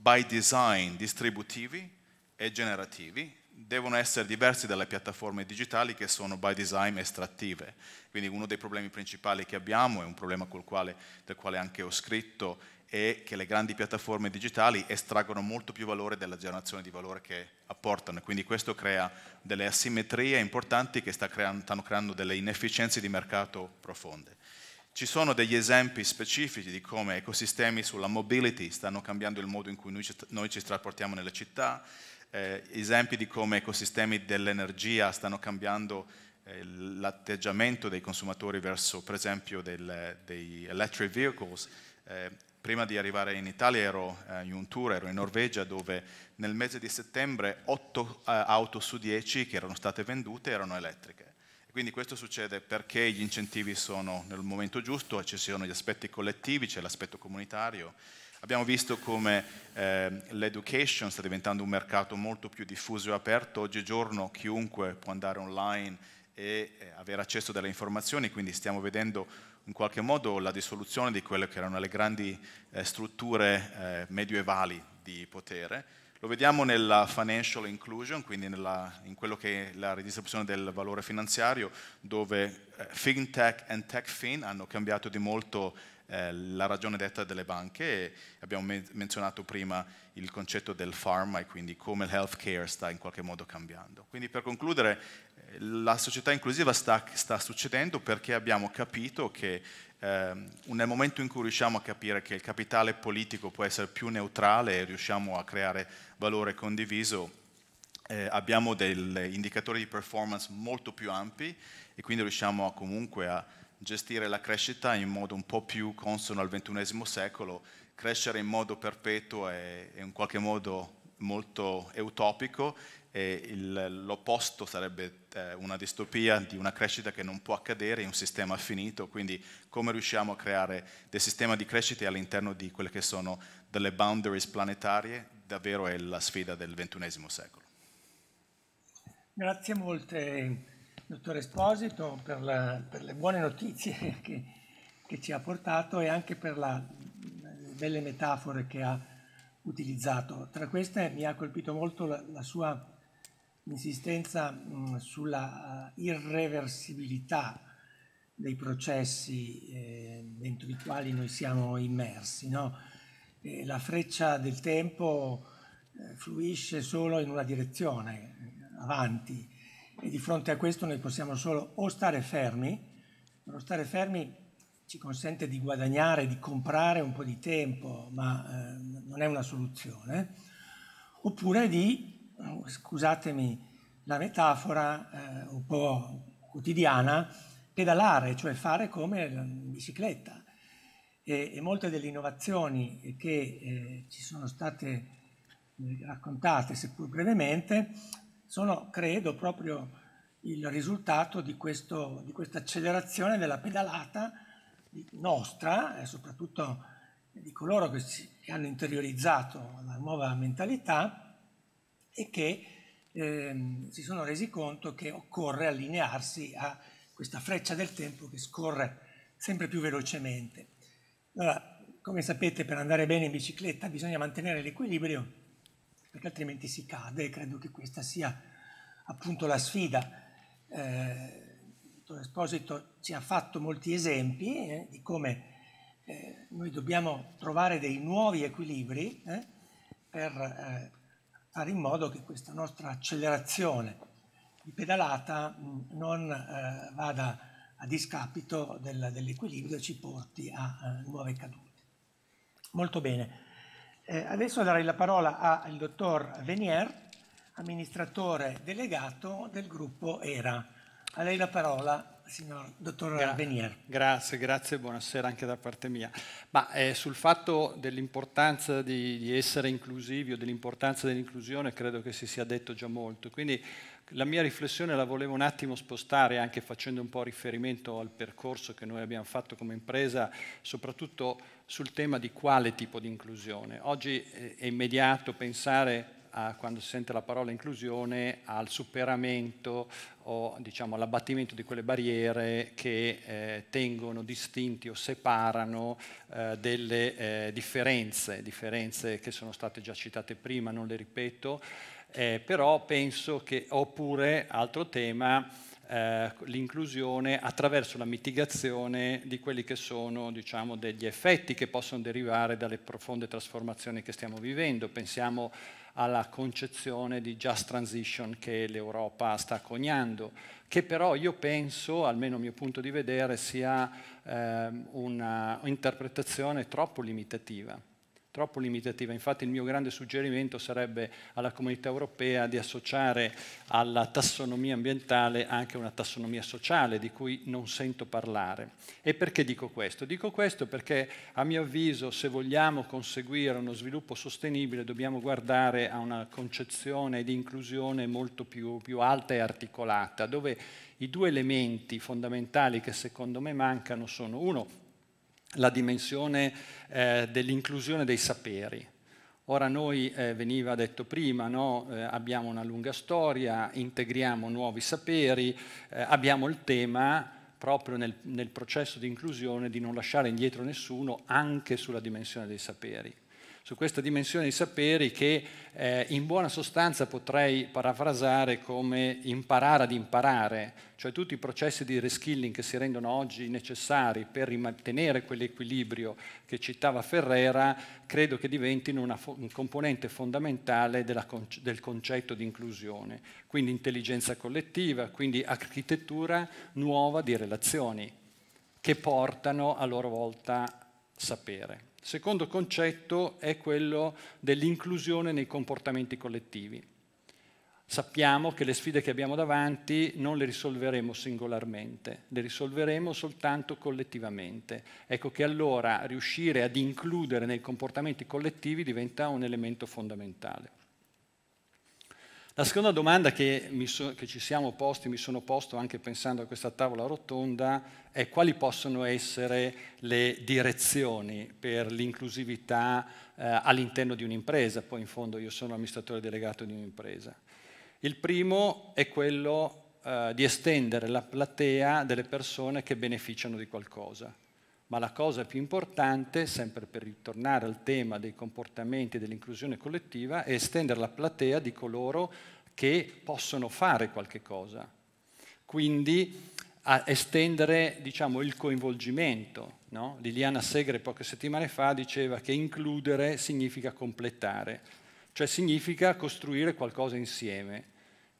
by design distributivi, e generativi devono essere diversi dalle piattaforme digitali che sono by design estrattive. Quindi uno dei problemi principali che abbiamo, è un problema quale, del quale anche ho scritto, è che le grandi piattaforme digitali estraggono molto più valore della generazione di valore che apportano. Quindi questo crea delle asimmetrie importanti che sta creando, stanno creando delle inefficienze di mercato profonde. Ci sono degli esempi specifici di come ecosistemi sulla mobility stanno cambiando il modo in cui noi ci, noi ci trasportiamo nelle città, eh, esempi di come ecosistemi dell'energia stanno cambiando eh, l'atteggiamento dei consumatori verso per esempio del, dei electric vehicles. Eh, prima di arrivare in Italia ero eh, in un tour, ero in Norvegia dove nel mese di settembre 8 eh, auto su 10 che erano state vendute erano elettriche. Quindi questo succede perché gli incentivi sono nel momento giusto, ci sono gli aspetti collettivi, c'è l'aspetto comunitario Abbiamo visto come eh, l'education sta diventando un mercato molto più diffuso e aperto, oggigiorno chiunque può andare online e eh, avere accesso alle informazioni, quindi stiamo vedendo in qualche modo la dissoluzione di quelle che erano le grandi eh, strutture eh, medievali di potere. Lo vediamo nella financial inclusion, quindi nella, in quello che è la ridistribuzione del valore finanziario, dove eh, FinTech e TechFin hanno cambiato di molto eh, la ragione detta delle banche. Abbiamo menzionato prima il concetto del pharma e quindi come il healthcare sta in qualche modo cambiando. Quindi per concludere, eh, la società inclusiva sta, sta succedendo perché abbiamo capito che eh, nel momento in cui riusciamo a capire che il capitale politico può essere più neutrale e riusciamo a creare valore condiviso, eh, abbiamo degli indicatori di performance molto più ampi e quindi riusciamo a comunque a gestire la crescita in modo un po' più consono al XXI secolo, crescere in modo perpetuo è, è in qualche modo molto utopico e l'opposto sarebbe eh, una distopia di una crescita che non può accadere in un sistema finito, quindi come riusciamo a creare dei sistemi di crescita all'interno di quelle che sono delle boundaries planetarie, davvero è la sfida del XXI secolo. Grazie molte dottor Esposito per, la, per le buone notizie che, che, ci ha portato e anche per la, le belle metafore che ha utilizzato. Tra queste mi ha colpito molto la, la sua insistenza mh, mm, sulla uh, irreversibilità dei processi eh, dentro i quali noi siamo immersi. No? la freccia del tempo eh, fluisce solo in una direzione, eh, avanti, e di fronte a questo noi possiamo solo o stare fermi, lo stare fermi ci consente di guadagnare, di comprare un po' di tempo, ma eh, non è una soluzione, oppure di, scusatemi la metafora eh, un po' quotidiana, pedalare, cioè fare come in bicicletta. E, e molte delle innovazioni che eh, ci sono state eh, raccontate, seppur brevemente, sono, credo, proprio il risultato di, questo, di questa accelerazione della pedalata nostra e eh, soprattutto di coloro che, si, che hanno interiorizzato la nuova mentalità e che eh, si sono resi conto che occorre allinearsi a questa freccia del tempo che scorre sempre più velocemente. Allora, come sapete, per andare bene in bicicletta bisogna mantenere l'equilibrio perché altrimenti si cade e credo che questa sia appunto la sfida. Eh, Esposito ci ha fatto molti esempi eh, di come eh, noi dobbiamo trovare dei nuovi equilibri eh, per eh, fare in modo che questa nostra accelerazione di pedalata mh, mm, non eh, vada a discapito del, dell'equilibrio e ci porti a, a eh, nuove cadute. Molto bene. Eh, adesso darei la parola al dottor Venier, amministratore delegato del gruppo ERA. A lei la parola, signor dottor Gra Venier. Grazie, grazie, buonasera anche da parte mia. Ma eh, sul fatto dell'importanza di, di, essere inclusivi o dell'importanza dell'inclusione credo che si sia detto già molto, quindi la mia riflessione la volevo un attimo spostare anche facendo un po' riferimento al percorso che noi abbiamo fatto come impresa, soprattutto sul tema di quale tipo di inclusione. Oggi eh, è immediato pensare a, quando si sente la parola inclusione al superamento o diciamo, all'abbattimento di quelle barriere che eh, tengono distinti o separano eh, delle eh, differenze, differenze che sono state già citate prima, non le ripeto, eh, però penso che, oppure altro tema, eh, l'inclusione attraverso la mitigazione di quelli che sono diciamo, degli effetti che possono derivare dalle profonde trasformazioni che stiamo vivendo. Pensiamo alla concezione di just transition che l'Europa sta coniando, che però io penso, almeno il mio punto di vedere, sia eh, un'interpretazione troppo limitativa troppo limitativa. Infatti il mio grande suggerimento sarebbe alla comunità europea di associare alla tassonomia ambientale anche una tassonomia sociale di cui non sento parlare. E perché dico questo? Dico questo perché a mio avviso se vogliamo conseguire uno sviluppo sostenibile dobbiamo guardare a una concezione di inclusione molto più, più alta e articolata, dove i due elementi fondamentali che secondo me mancano sono uno, la dimensione eh, dell'inclusione dei saperi. Ora noi, eh, veniva detto prima, no? eh, abbiamo una lunga storia, integriamo nuovi saperi, eh, abbiamo il tema proprio nel, nel processo di inclusione di non lasciare indietro nessuno anche sulla dimensione dei saperi su questa dimensione di saperi che eh, in buona sostanza potrei parafrasare come imparare ad imparare, cioè tutti i processi di reskilling che si rendono oggi necessari per mantenere quell'equilibrio che citava Ferrera, credo che diventino una fo- un componente fondamentale con- del concetto di inclusione, quindi intelligenza collettiva, quindi architettura nuova di relazioni che portano a loro volta sapere. Il secondo concetto è quello dell'inclusione nei comportamenti collettivi. Sappiamo che le sfide che abbiamo davanti non le risolveremo singolarmente, le risolveremo soltanto collettivamente. Ecco che allora riuscire ad includere nei comportamenti collettivi diventa un elemento fondamentale. La seconda domanda che, so, che, ci siamo posti, mi sono posto anche pensando a questa tavola rotonda, è quali possono essere le direzioni per l'inclusività eh, all'interno di un'impresa. Poi in fondo io sono amministratore delegato di un'impresa. Il primo è quello eh, di estendere la platea delle persone che beneficiano di qualcosa ma la cosa più importante, sempre per ritornare al tema dei comportamenti e dell'inclusione collettiva, è estendere la platea di coloro che possono fare qualche cosa. Quindi estendere diciamo, il coinvolgimento. No? Liliana Segre poche settimane fa diceva che includere significa completare, cioè significa costruire qualcosa insieme.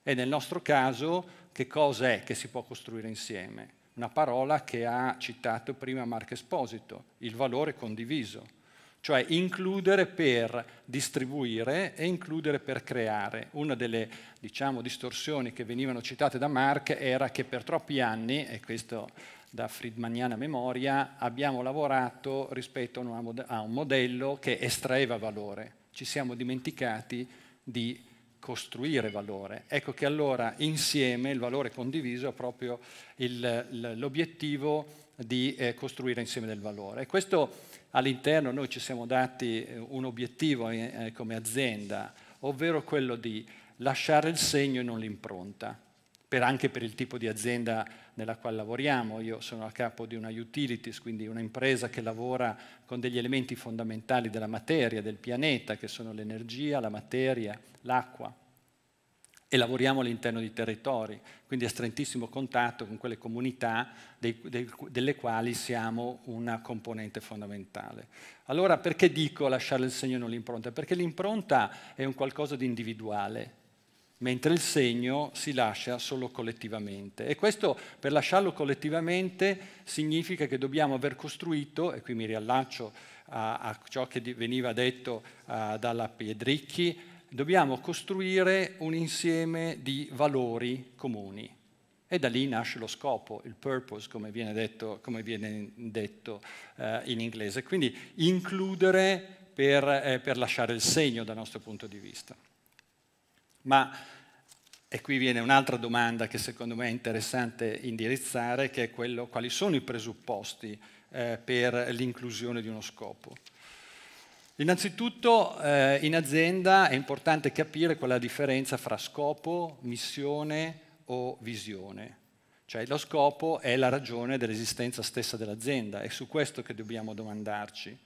E nel nostro caso che cosa è che si può costruire insieme? una parola che ha citato prima Marco Esposito, il valore condiviso, cioè includere per distribuire e includere per creare. Una delle diciamo, distorsioni che venivano citate da Mark era che per troppi anni, e questo da Friedmaniana memoria, abbiamo lavorato rispetto a un modello che estraeva valore. Ci siamo dimenticati di costruire valore. Ecco che allora insieme il valore condiviso è proprio il, l'obiettivo di eh, costruire insieme del valore. questo all'interno noi ci siamo dati eh, un obiettivo eh, eh, come azienda, ovvero quello di lasciare il segno e non l'impronta, per, anche per il tipo di azienda nella quale lavoriamo. Io sono a capo di una utilities, quindi un'impresa che lavora con degli elementi fondamentali della materia, del pianeta, che sono l'energia, la materia, l'acqua. E lavoriamo all'interno di territori, quindi a strettissimo contatto con quelle comunità dei, dei, delle quali siamo una componente fondamentale. Allora perché dico lasciare il segno e non l'impronta? Perché l'impronta è un qualcosa di individuale, mentre il segno si lascia solo collettivamente. E questo per lasciarlo collettivamente significa che dobbiamo aver costruito, e qui mi riallaccio a, a ciò che veniva detto uh, dalla Piedricchi, dobbiamo costruire un insieme di valori comuni. E da lì nasce lo scopo, il purpose, come viene detto, come viene detto eh, in inglese. Quindi includere per, eh, per lasciare il segno dal nostro punto di vista. Ma, e qui viene un'altra domanda che secondo me è interessante indirizzare, che è quello quali sono i presupposti eh, per l'inclusione di uno scopo. Innanzitutto eh, in azienda è importante capire qual è la differenza fra scopo, missione o visione. Cioè lo scopo è la ragione dell'esistenza stessa dell'azienda, è su questo che dobbiamo domandarci.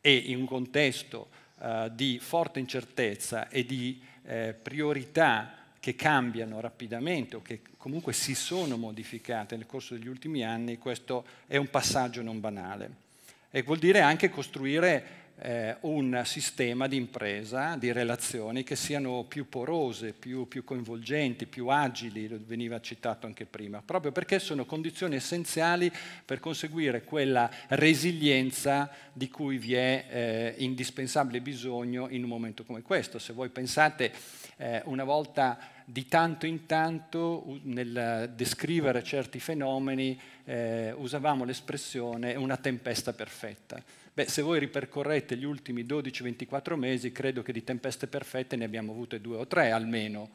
E in un contesto eh, di forte incertezza e di eh, priorità che cambiano rapidamente o che comunque si sono modificate nel corso degli ultimi anni, questo è un passaggio non banale. E vuol dire anche costruire eh, un sistema di impresa, di relazioni che siano più porose, più, più, coinvolgenti, più agili, veniva citato anche prima, proprio perché sono condizioni essenziali per conseguire quella resilienza di cui vi è eh, indispensabile bisogno in un momento come questo. Se voi pensate eh, una volta di tanto in tanto nel descrivere certi fenomeni eh, usavamo l'espressione una tempesta perfetta Beh, se voi ripercorrete gli ultimi 12-24 mesi, credo che di tempeste perfette ne abbiamo avute due o tre almeno,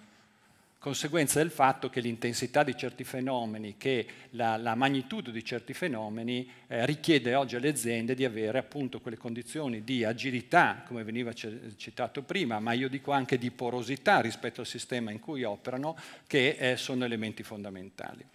conseguenza del fatto che l'intensità di certi fenomeni, che la, la magnitudo di certi fenomeni eh, richiede oggi alle aziende di avere appunto quelle condizioni di agilità, come veniva citato prima, ma io dico anche di porosità rispetto al sistema in cui operano, che eh, sono elementi fondamentali.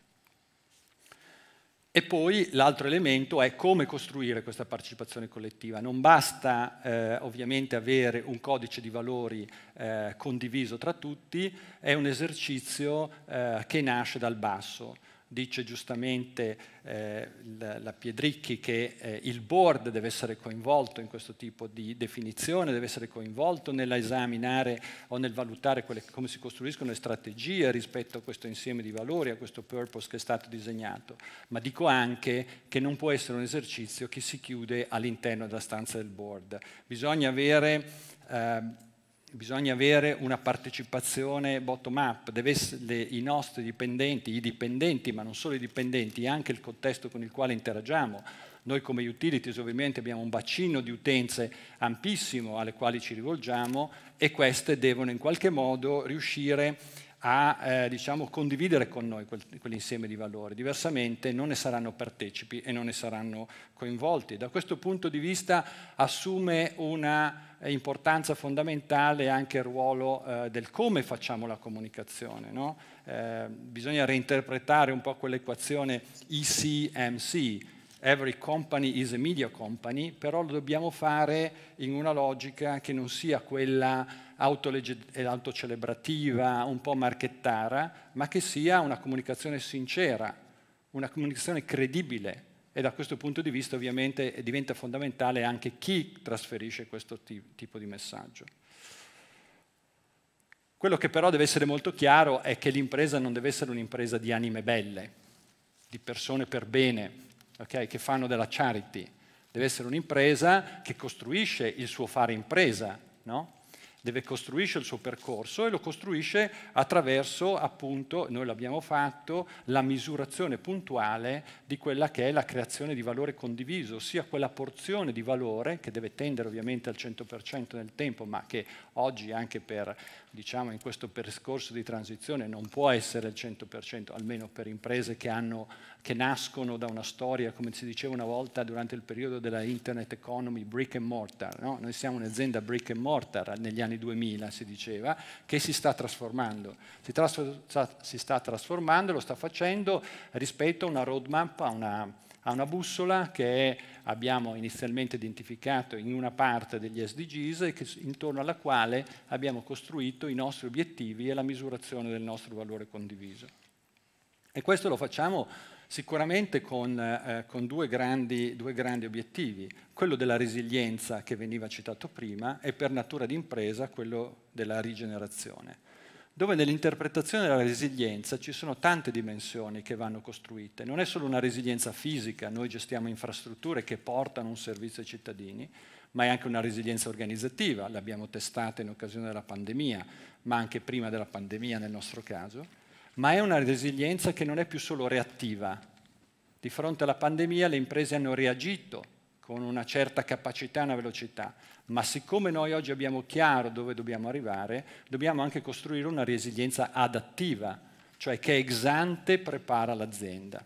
E poi l'altro elemento è come costruire questa partecipazione collettiva. Non basta eh, ovviamente avere un codice di valori eh, condiviso tra tutti, è un esercizio eh, che nasce dal basso dice giustamente eh, la, la, Piedricchi che eh, il board deve essere coinvolto in questo tipo di definizione, deve essere coinvolto nell'esaminare o nel valutare quelle, come si costruiscono le strategie rispetto a questo insieme di valori, a questo purpose che è stato disegnato, ma dico anche che non può essere un esercizio che si chiude all'interno della stanza del board. Bisogna avere eh, bisogna avere una partecipazione bottom-up, i nostri dipendenti, i dipendenti, ma non solo i dipendenti, anche il contesto con il quale interagiamo. Noi come utilities ovviamente abbiamo un bacino di utenze ampissimo alle quali ci rivolgiamo e queste devono in qualche modo riuscire a a eh, diciamo, condividere con noi quel, quell'insieme di valori, diversamente non ne saranno partecipi e non ne saranno coinvolti. Da questo punto di vista assume una importanza fondamentale anche il ruolo eh, del come facciamo la comunicazione. No? Eh, bisogna reinterpretare un po' quell'equazione ECMC, Every company is a media company, però lo dobbiamo fare in una logica che non sia quella eh, autocelebrativa, un po' marchettara, ma che sia una comunicazione sincera, una comunicazione credibile. E da questo punto di vista ovviamente eh, diventa fondamentale anche chi trasferisce questo tipo di messaggio. Quello che però deve essere molto chiaro è che l'impresa non deve essere un'impresa di anime belle, di persone per bene, okay, che fanno della charity. Deve essere un'impresa che costruisce il suo fare impresa, no? deve costruire il suo percorso e lo costruisce attraverso, appunto, noi l'abbiamo fatto, la misurazione puntuale di quella che è la creazione di valore condiviso, ossia quella porzione di valore che deve tendere ovviamente al 100% nel tempo, ma che oggi anche per diciamo, in questo percorso di transizione non può essere il 100%, almeno per imprese che, hanno, che, nascono da una storia, come si diceva una volta durante il periodo della internet economy, brick and mortar. No? Noi siamo un'azienda brick and mortar negli anni 2000, si diceva, che si sta trasformando. Si, trasfor- sta, si sta trasformando lo sta facendo rispetto a una roadmap, a una ha una bussola che abbiamo inizialmente identificato in una parte degli SDGs e che, intorno alla quale abbiamo costruito i nostri obiettivi e la misurazione del nostro valore condiviso. E questo lo facciamo sicuramente con, eh, con due, grandi, due, grandi, obiettivi, quello della resilienza che veniva citato prima e per natura d'impresa quello della rigenerazione dove nell'interpretazione della resilienza ci sono tante dimensioni che vanno costruite. Non è solo una resilienza fisica, noi gestiamo infrastrutture che portano un servizio ai cittadini, ma è anche una resilienza organizzativa, l'abbiamo testata in occasione della pandemia, ma anche prima della pandemia nel nostro caso, ma è una resilienza che non è più solo reattiva. Di fronte alla pandemia le imprese hanno reagito con una certa capacità e una velocità, ma siccome noi oggi abbiamo chiaro dove dobbiamo arrivare, dobbiamo anche costruire una resilienza adattiva, cioè che ex ante prepara l'azienda.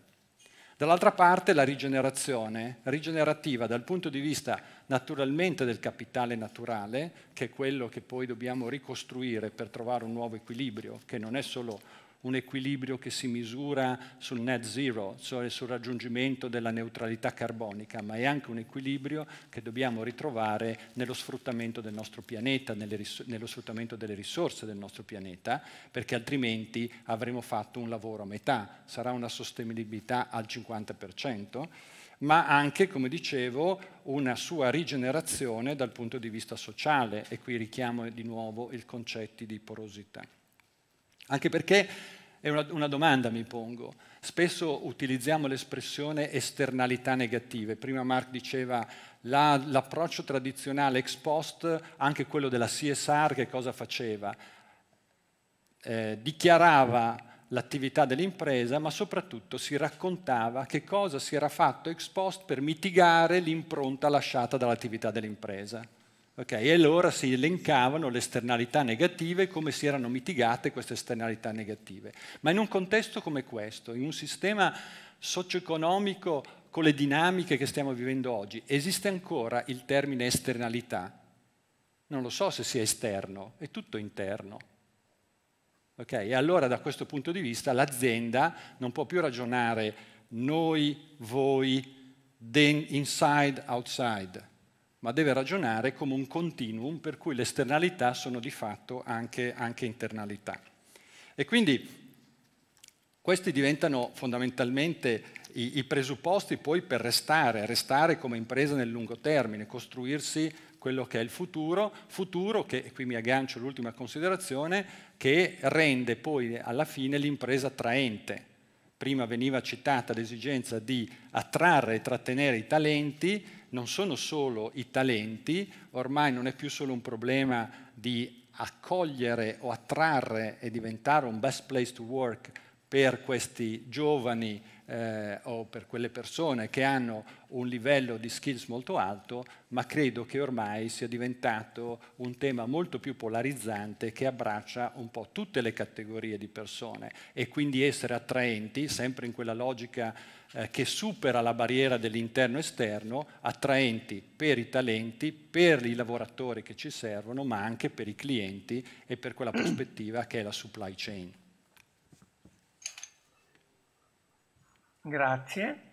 Dall'altra parte la rigenerazione, rigenerativa dal punto di vista naturalmente del capitale naturale, che è quello che poi dobbiamo ricostruire per trovare un nuovo equilibrio, che non è solo un equilibrio che si misura sul net zero, cioè sul raggiungimento della neutralità carbonica, ma è anche un equilibrio che dobbiamo ritrovare nello sfruttamento del nostro pianeta, nello sfruttamento delle risorse del nostro pianeta, perché altrimenti avremo fatto un lavoro a metà, sarà una sostenibilità al 50% ma anche, come dicevo, una sua rigenerazione dal punto di vista sociale e qui richiamo di nuovo il concetto di porosità. Anche perché è una, una domanda mi pongo. Spesso utilizziamo l'espressione esternalità negative. Prima Mark diceva la, l'approccio tradizionale ex post, anche quello della CSR, che cosa faceva? Eh, dichiarava l'attività dell'impresa, ma soprattutto si raccontava che cosa si era fatto ex post per mitigare l'impronta lasciata dall'attività dell'impresa. Okay, e allora si elencavano le esternalità negative e come si erano mitigate queste esternalità negative. Ma in un contesto come questo, in un sistema socio-economico con le dinamiche che stiamo vivendo oggi, esiste ancora il termine esternalità? Non lo so se sia esterno, è tutto interno. Okay, e allora da questo punto di vista l'azienda non può più ragionare noi, voi, then inside, outside ma deve ragionare come un continuum per cui le esternalità sono di fatto anche, anche internalità. E quindi questi diventano fondamentalmente i, i, presupposti poi per restare, restare come impresa nel lungo termine, costruirsi quello che è il futuro, futuro che, e qui mi aggancio all'ultima considerazione, che rende poi alla fine l'impresa attraente. Prima veniva citata l'esigenza di attrarre e trattenere i talenti, non sono solo i talenti, ormai non è più solo un problema di accogliere o attrarre e diventare un best place to work per questi giovani eh, o per quelle persone che hanno un livello di skills molto alto, ma credo che ormai sia diventato un tema molto più polarizzante che abbraccia un po' tutte le categorie di persone e quindi essere attraenti, sempre in quella logica eh, che supera la barriera dell'interno-esterno, attraenti per i talenti, per i lavoratori che ci servono, ma anche per i clienti e per quella prospettiva che è la supply chain. Grazie.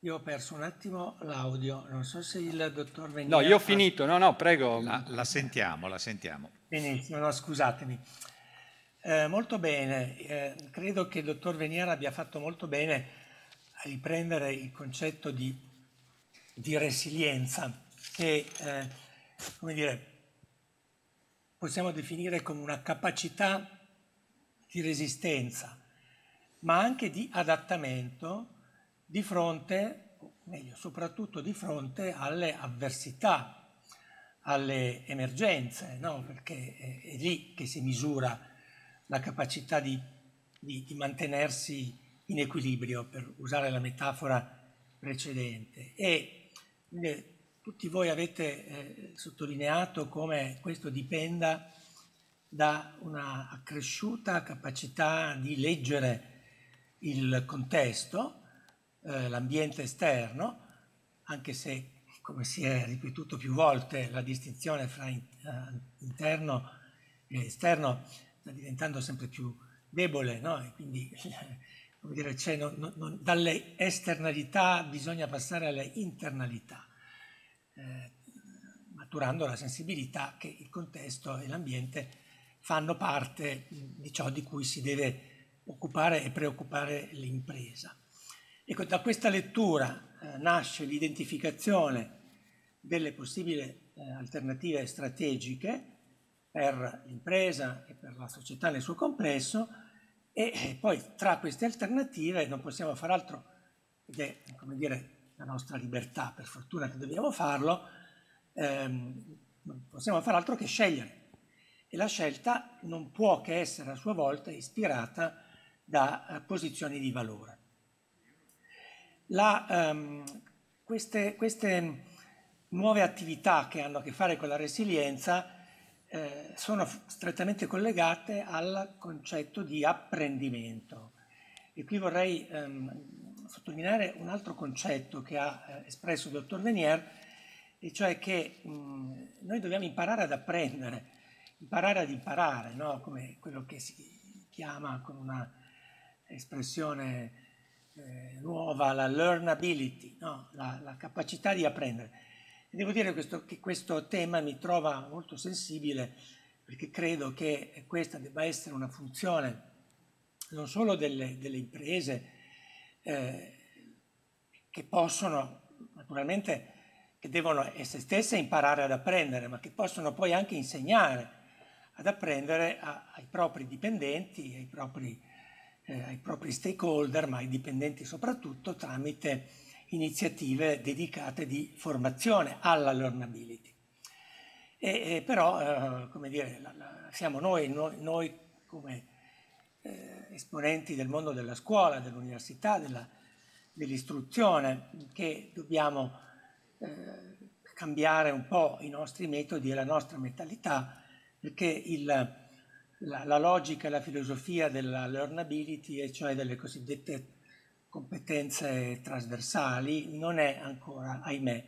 Io ho perso un attimo l'audio, non so se il dottor Vendiano... No, io ho finito, no, no, prego. La, la sentiamo, la sentiamo. Benissimo, no, scusatemi. Eh, molto bene, eh, credo che il dottor Veniera abbia fatto molto bene a riprendere il concetto di, di resilienza che, eh, come dire, possiamo definire come una capacità di resistenza, ma anche di adattamento di fronte, meglio, soprattutto di fronte alle avversità, alle emergenze, no? perché è lì che si misura la capacità di, di, di mantenersi in equilibrio, per usare la metafora precedente. E eh, tutti voi avete eh, sottolineato come questo dipenda da una accresciuta capacità di leggere il contesto, eh, l'ambiente esterno, anche se, come si è ripetuto più volte, la distinzione fra in, eh, interno e esterno sta diventando sempre più debole, no? quindi dire, cioè, non, non, dalle esternalità bisogna passare alle internalità, eh, maturando la sensibilità che il contesto e l'ambiente fanno parte di ciò di cui si deve occupare e preoccupare l'impresa. Ecco, da questa lettura eh, nasce l'identificazione delle possibili eh, alternative strategiche per l'impresa e per la società nel suo complesso e eh, poi tra queste alternative non possiamo far altro, ed è come dire la nostra libertà, per fortuna che dobbiamo farlo, ehm, non possiamo far altro che scegliere. E la scelta non può che essere a sua volta ispirata da eh, posizioni di valore. La, ehm, queste, queste nuove attività che hanno a che fare con la resilienza eh, sono strettamente collegate al concetto di apprendimento. E qui vorrei ehm, sottolineare un altro concetto che ha eh, espresso il dottor Venier, e cioè che mh, noi dobbiamo imparare ad apprendere, imparare ad imparare, no? come quello che si chiama con una espressione eh, nuova, la learnability, no? la, la capacità di apprendere. Devo dire questo, che questo tema mi trova molto sensibile perché credo che questa debba essere una funzione non solo delle, delle imprese eh, che possono naturalmente che devono esse stesse imparare ad apprendere, ma che possono poi anche insegnare ad apprendere a, ai propri dipendenti, ai propri, eh, ai propri stakeholder, ma ai dipendenti soprattutto tramite iniziative dedicate di formazione alla learnability. E, e però, eh, come dire, la, la, siamo noi, noi, noi come eh, esponenti del mondo della scuola, dell'università, dell'istruzione, che dobbiamo eh, cambiare un po' i nostri metodi e la nostra mentalità, perché il, la, la logica e la filosofia della learnability, e cioè delle cosiddette competenze trasversali, non è ancora, ahimè,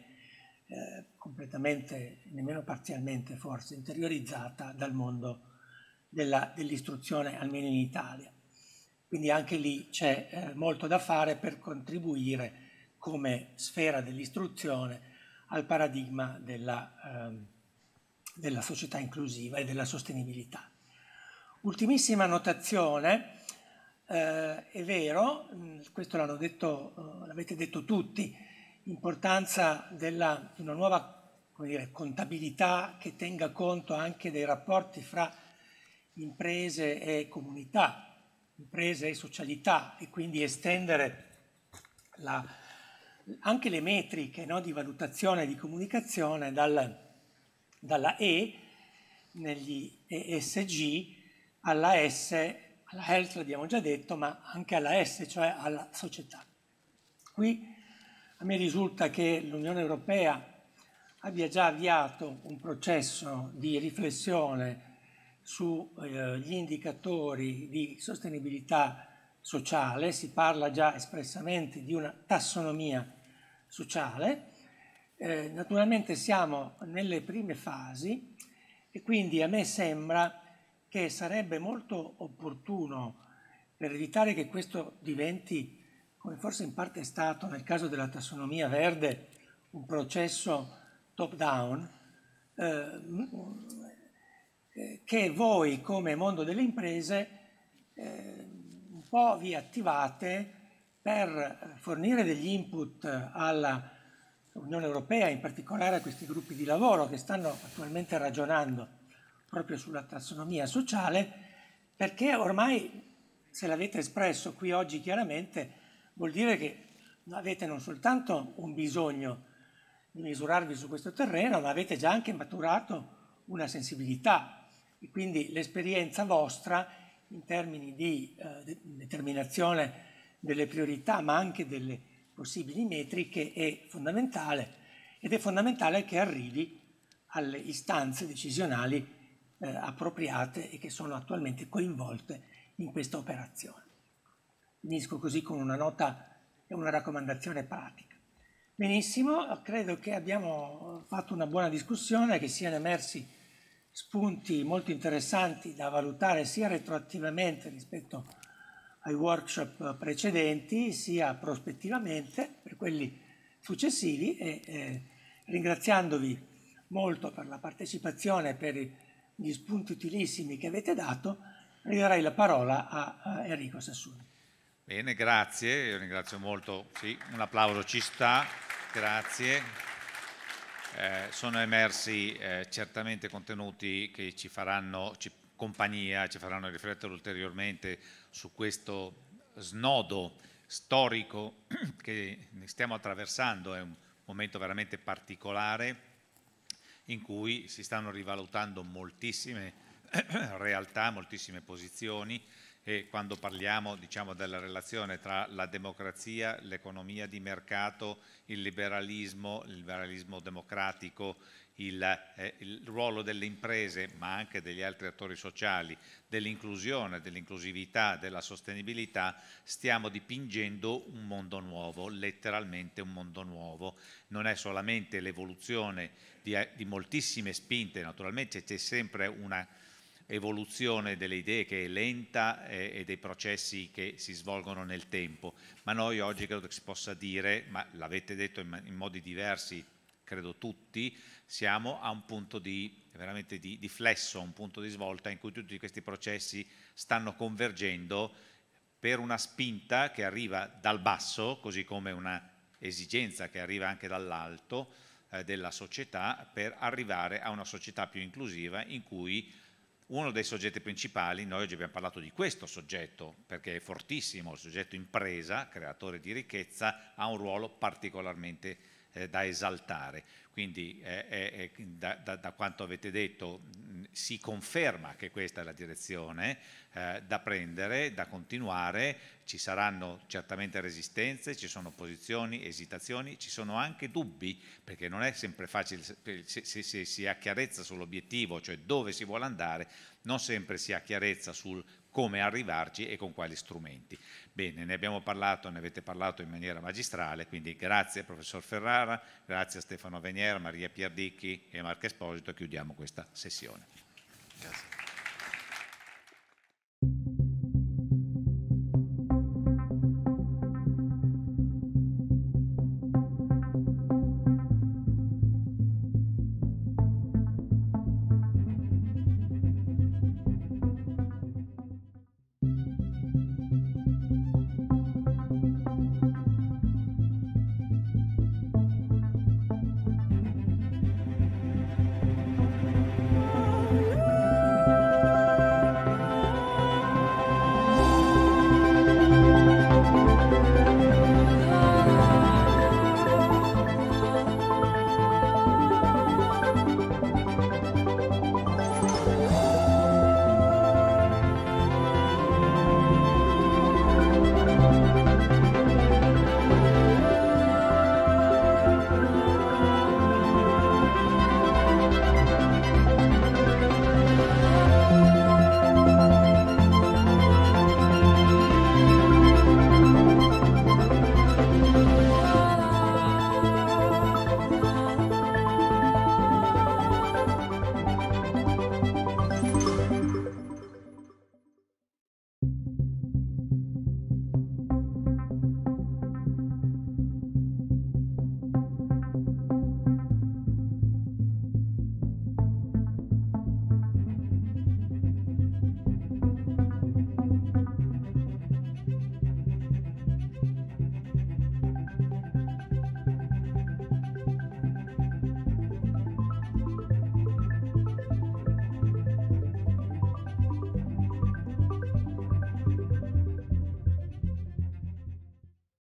eh, completamente, nemmeno parzialmente forse, interiorizzata dal mondo dell'istruzione, dell almeno in Italia. Quindi anche lì c'è eh, molto da fare per contribuire come sfera dell'istruzione al paradigma della, eh, della società inclusiva e della sostenibilità. Ultimissima notazione, eh, è vero, questo l'hanno detto, eh, l'avete detto tutti, l'importanza di una nuova dire, contabilità che tenga conto anche dei rapporti fra imprese e comunità, imprese e socialità e quindi estendere la, anche le metriche no, di valutazione e di comunicazione dal, dalla E negli ESG alla S alla health l'abbiamo già detto, ma anche alla S, cioè alla società. Qui a me risulta che l'Unione Europea abbia già avviato un processo di riflessione sugli eh, indicatori di sostenibilità sociale, si parla già espressamente di una tassonomia sociale. Eh, naturalmente siamo nelle prime fasi e quindi a me sembra che sarebbe molto opportuno per evitare che questo diventi, come forse in parte è stato nel caso della tassonomia verde, un processo top down, eh, eh, che voi come mondo delle imprese eh, un po' vi attivate per fornire degli input alla Unione Europea, in particolare a questi gruppi di lavoro che stanno attualmente ragionando proprio sulla tassonomia sociale, perché ormai, se l'avete espresso qui oggi chiaramente, vuol dire che avete non soltanto un bisogno di misurarvi su questo terreno, ma avete già anche maturato una sensibilità e quindi l'esperienza vostra in termini di eh, determinazione delle priorità, ma anche delle possibili metriche è fondamentale ed è fondamentale che arrivi alle istanze decisionali eh, appropriate e che sono attualmente coinvolte in questa operazione. Finisco così con una nota e una raccomandazione pratica. Benissimo, credo che abbiamo fatto una buona discussione, che siano emersi spunti molto interessanti da valutare sia retroattivamente rispetto ai workshop precedenti, sia prospettivamente per quelli successivi e eh, ringraziandovi molto per la partecipazione e per gli spunti utilissimi che avete dato, ridarei la parola a, Enrico Sassoni. Bene, grazie, io ringrazio molto, sì, un applauso ci sta, grazie. Eh, sono emersi eh, certamente contenuti che ci faranno ci, compagnia, ci faranno riflettere ulteriormente su questo snodo storico che stiamo attraversando, è un momento veramente particolare in cui si stanno rivalutando moltissime realtà, moltissime posizioni e quando parliamo diciamo, della relazione tra la democrazia, l'economia di mercato, il liberalismo, il liberalismo democratico, il, eh, il ruolo delle imprese ma anche degli altri attori sociali, dell'inclusione, dell'inclusività, della sostenibilità, stiamo dipingendo un mondo nuovo, letteralmente un mondo nuovo. Non è solamente l'evoluzione di, eh, di moltissime spinte, naturalmente c'è sempre una evoluzione delle idee che è lenta eh, e dei processi che si svolgono nel tempo, ma noi oggi credo che si possa dire, ma l'avete detto in, in modi diversi, credo tutti, siamo a un punto di, veramente di, di flesso, un punto di svolta in cui tutti questi processi stanno convergendo per una spinta che arriva dal basso, così come una esigenza che arriva anche dall'alto, eh, della società per arrivare a una società più inclusiva in cui uno dei soggetti principali, noi oggi abbiamo parlato di questo soggetto perché è fortissimo, il soggetto impresa, creatore di ricchezza, ha un ruolo particolarmente eh, da esaltare. Quindi eh, da, da, da, quanto avete detto si conferma che questa è la direzione eh, da prendere, da continuare, ci saranno certamente resistenze, ci sono posizioni, esitazioni, ci sono anche dubbi, perché non è sempre facile, se, se, se si ha chiarezza sull'obiettivo, cioè dove si vuole andare, non sempre si ha chiarezza sul come arrivarci e con quali strumenti. Bene, ne abbiamo parlato, ne avete parlato in maniera magistrale, quindi grazie professor Ferrara, grazie a Stefano Venier, Maria Piardicchi e Marco Esposito, chiudiamo questa sessione.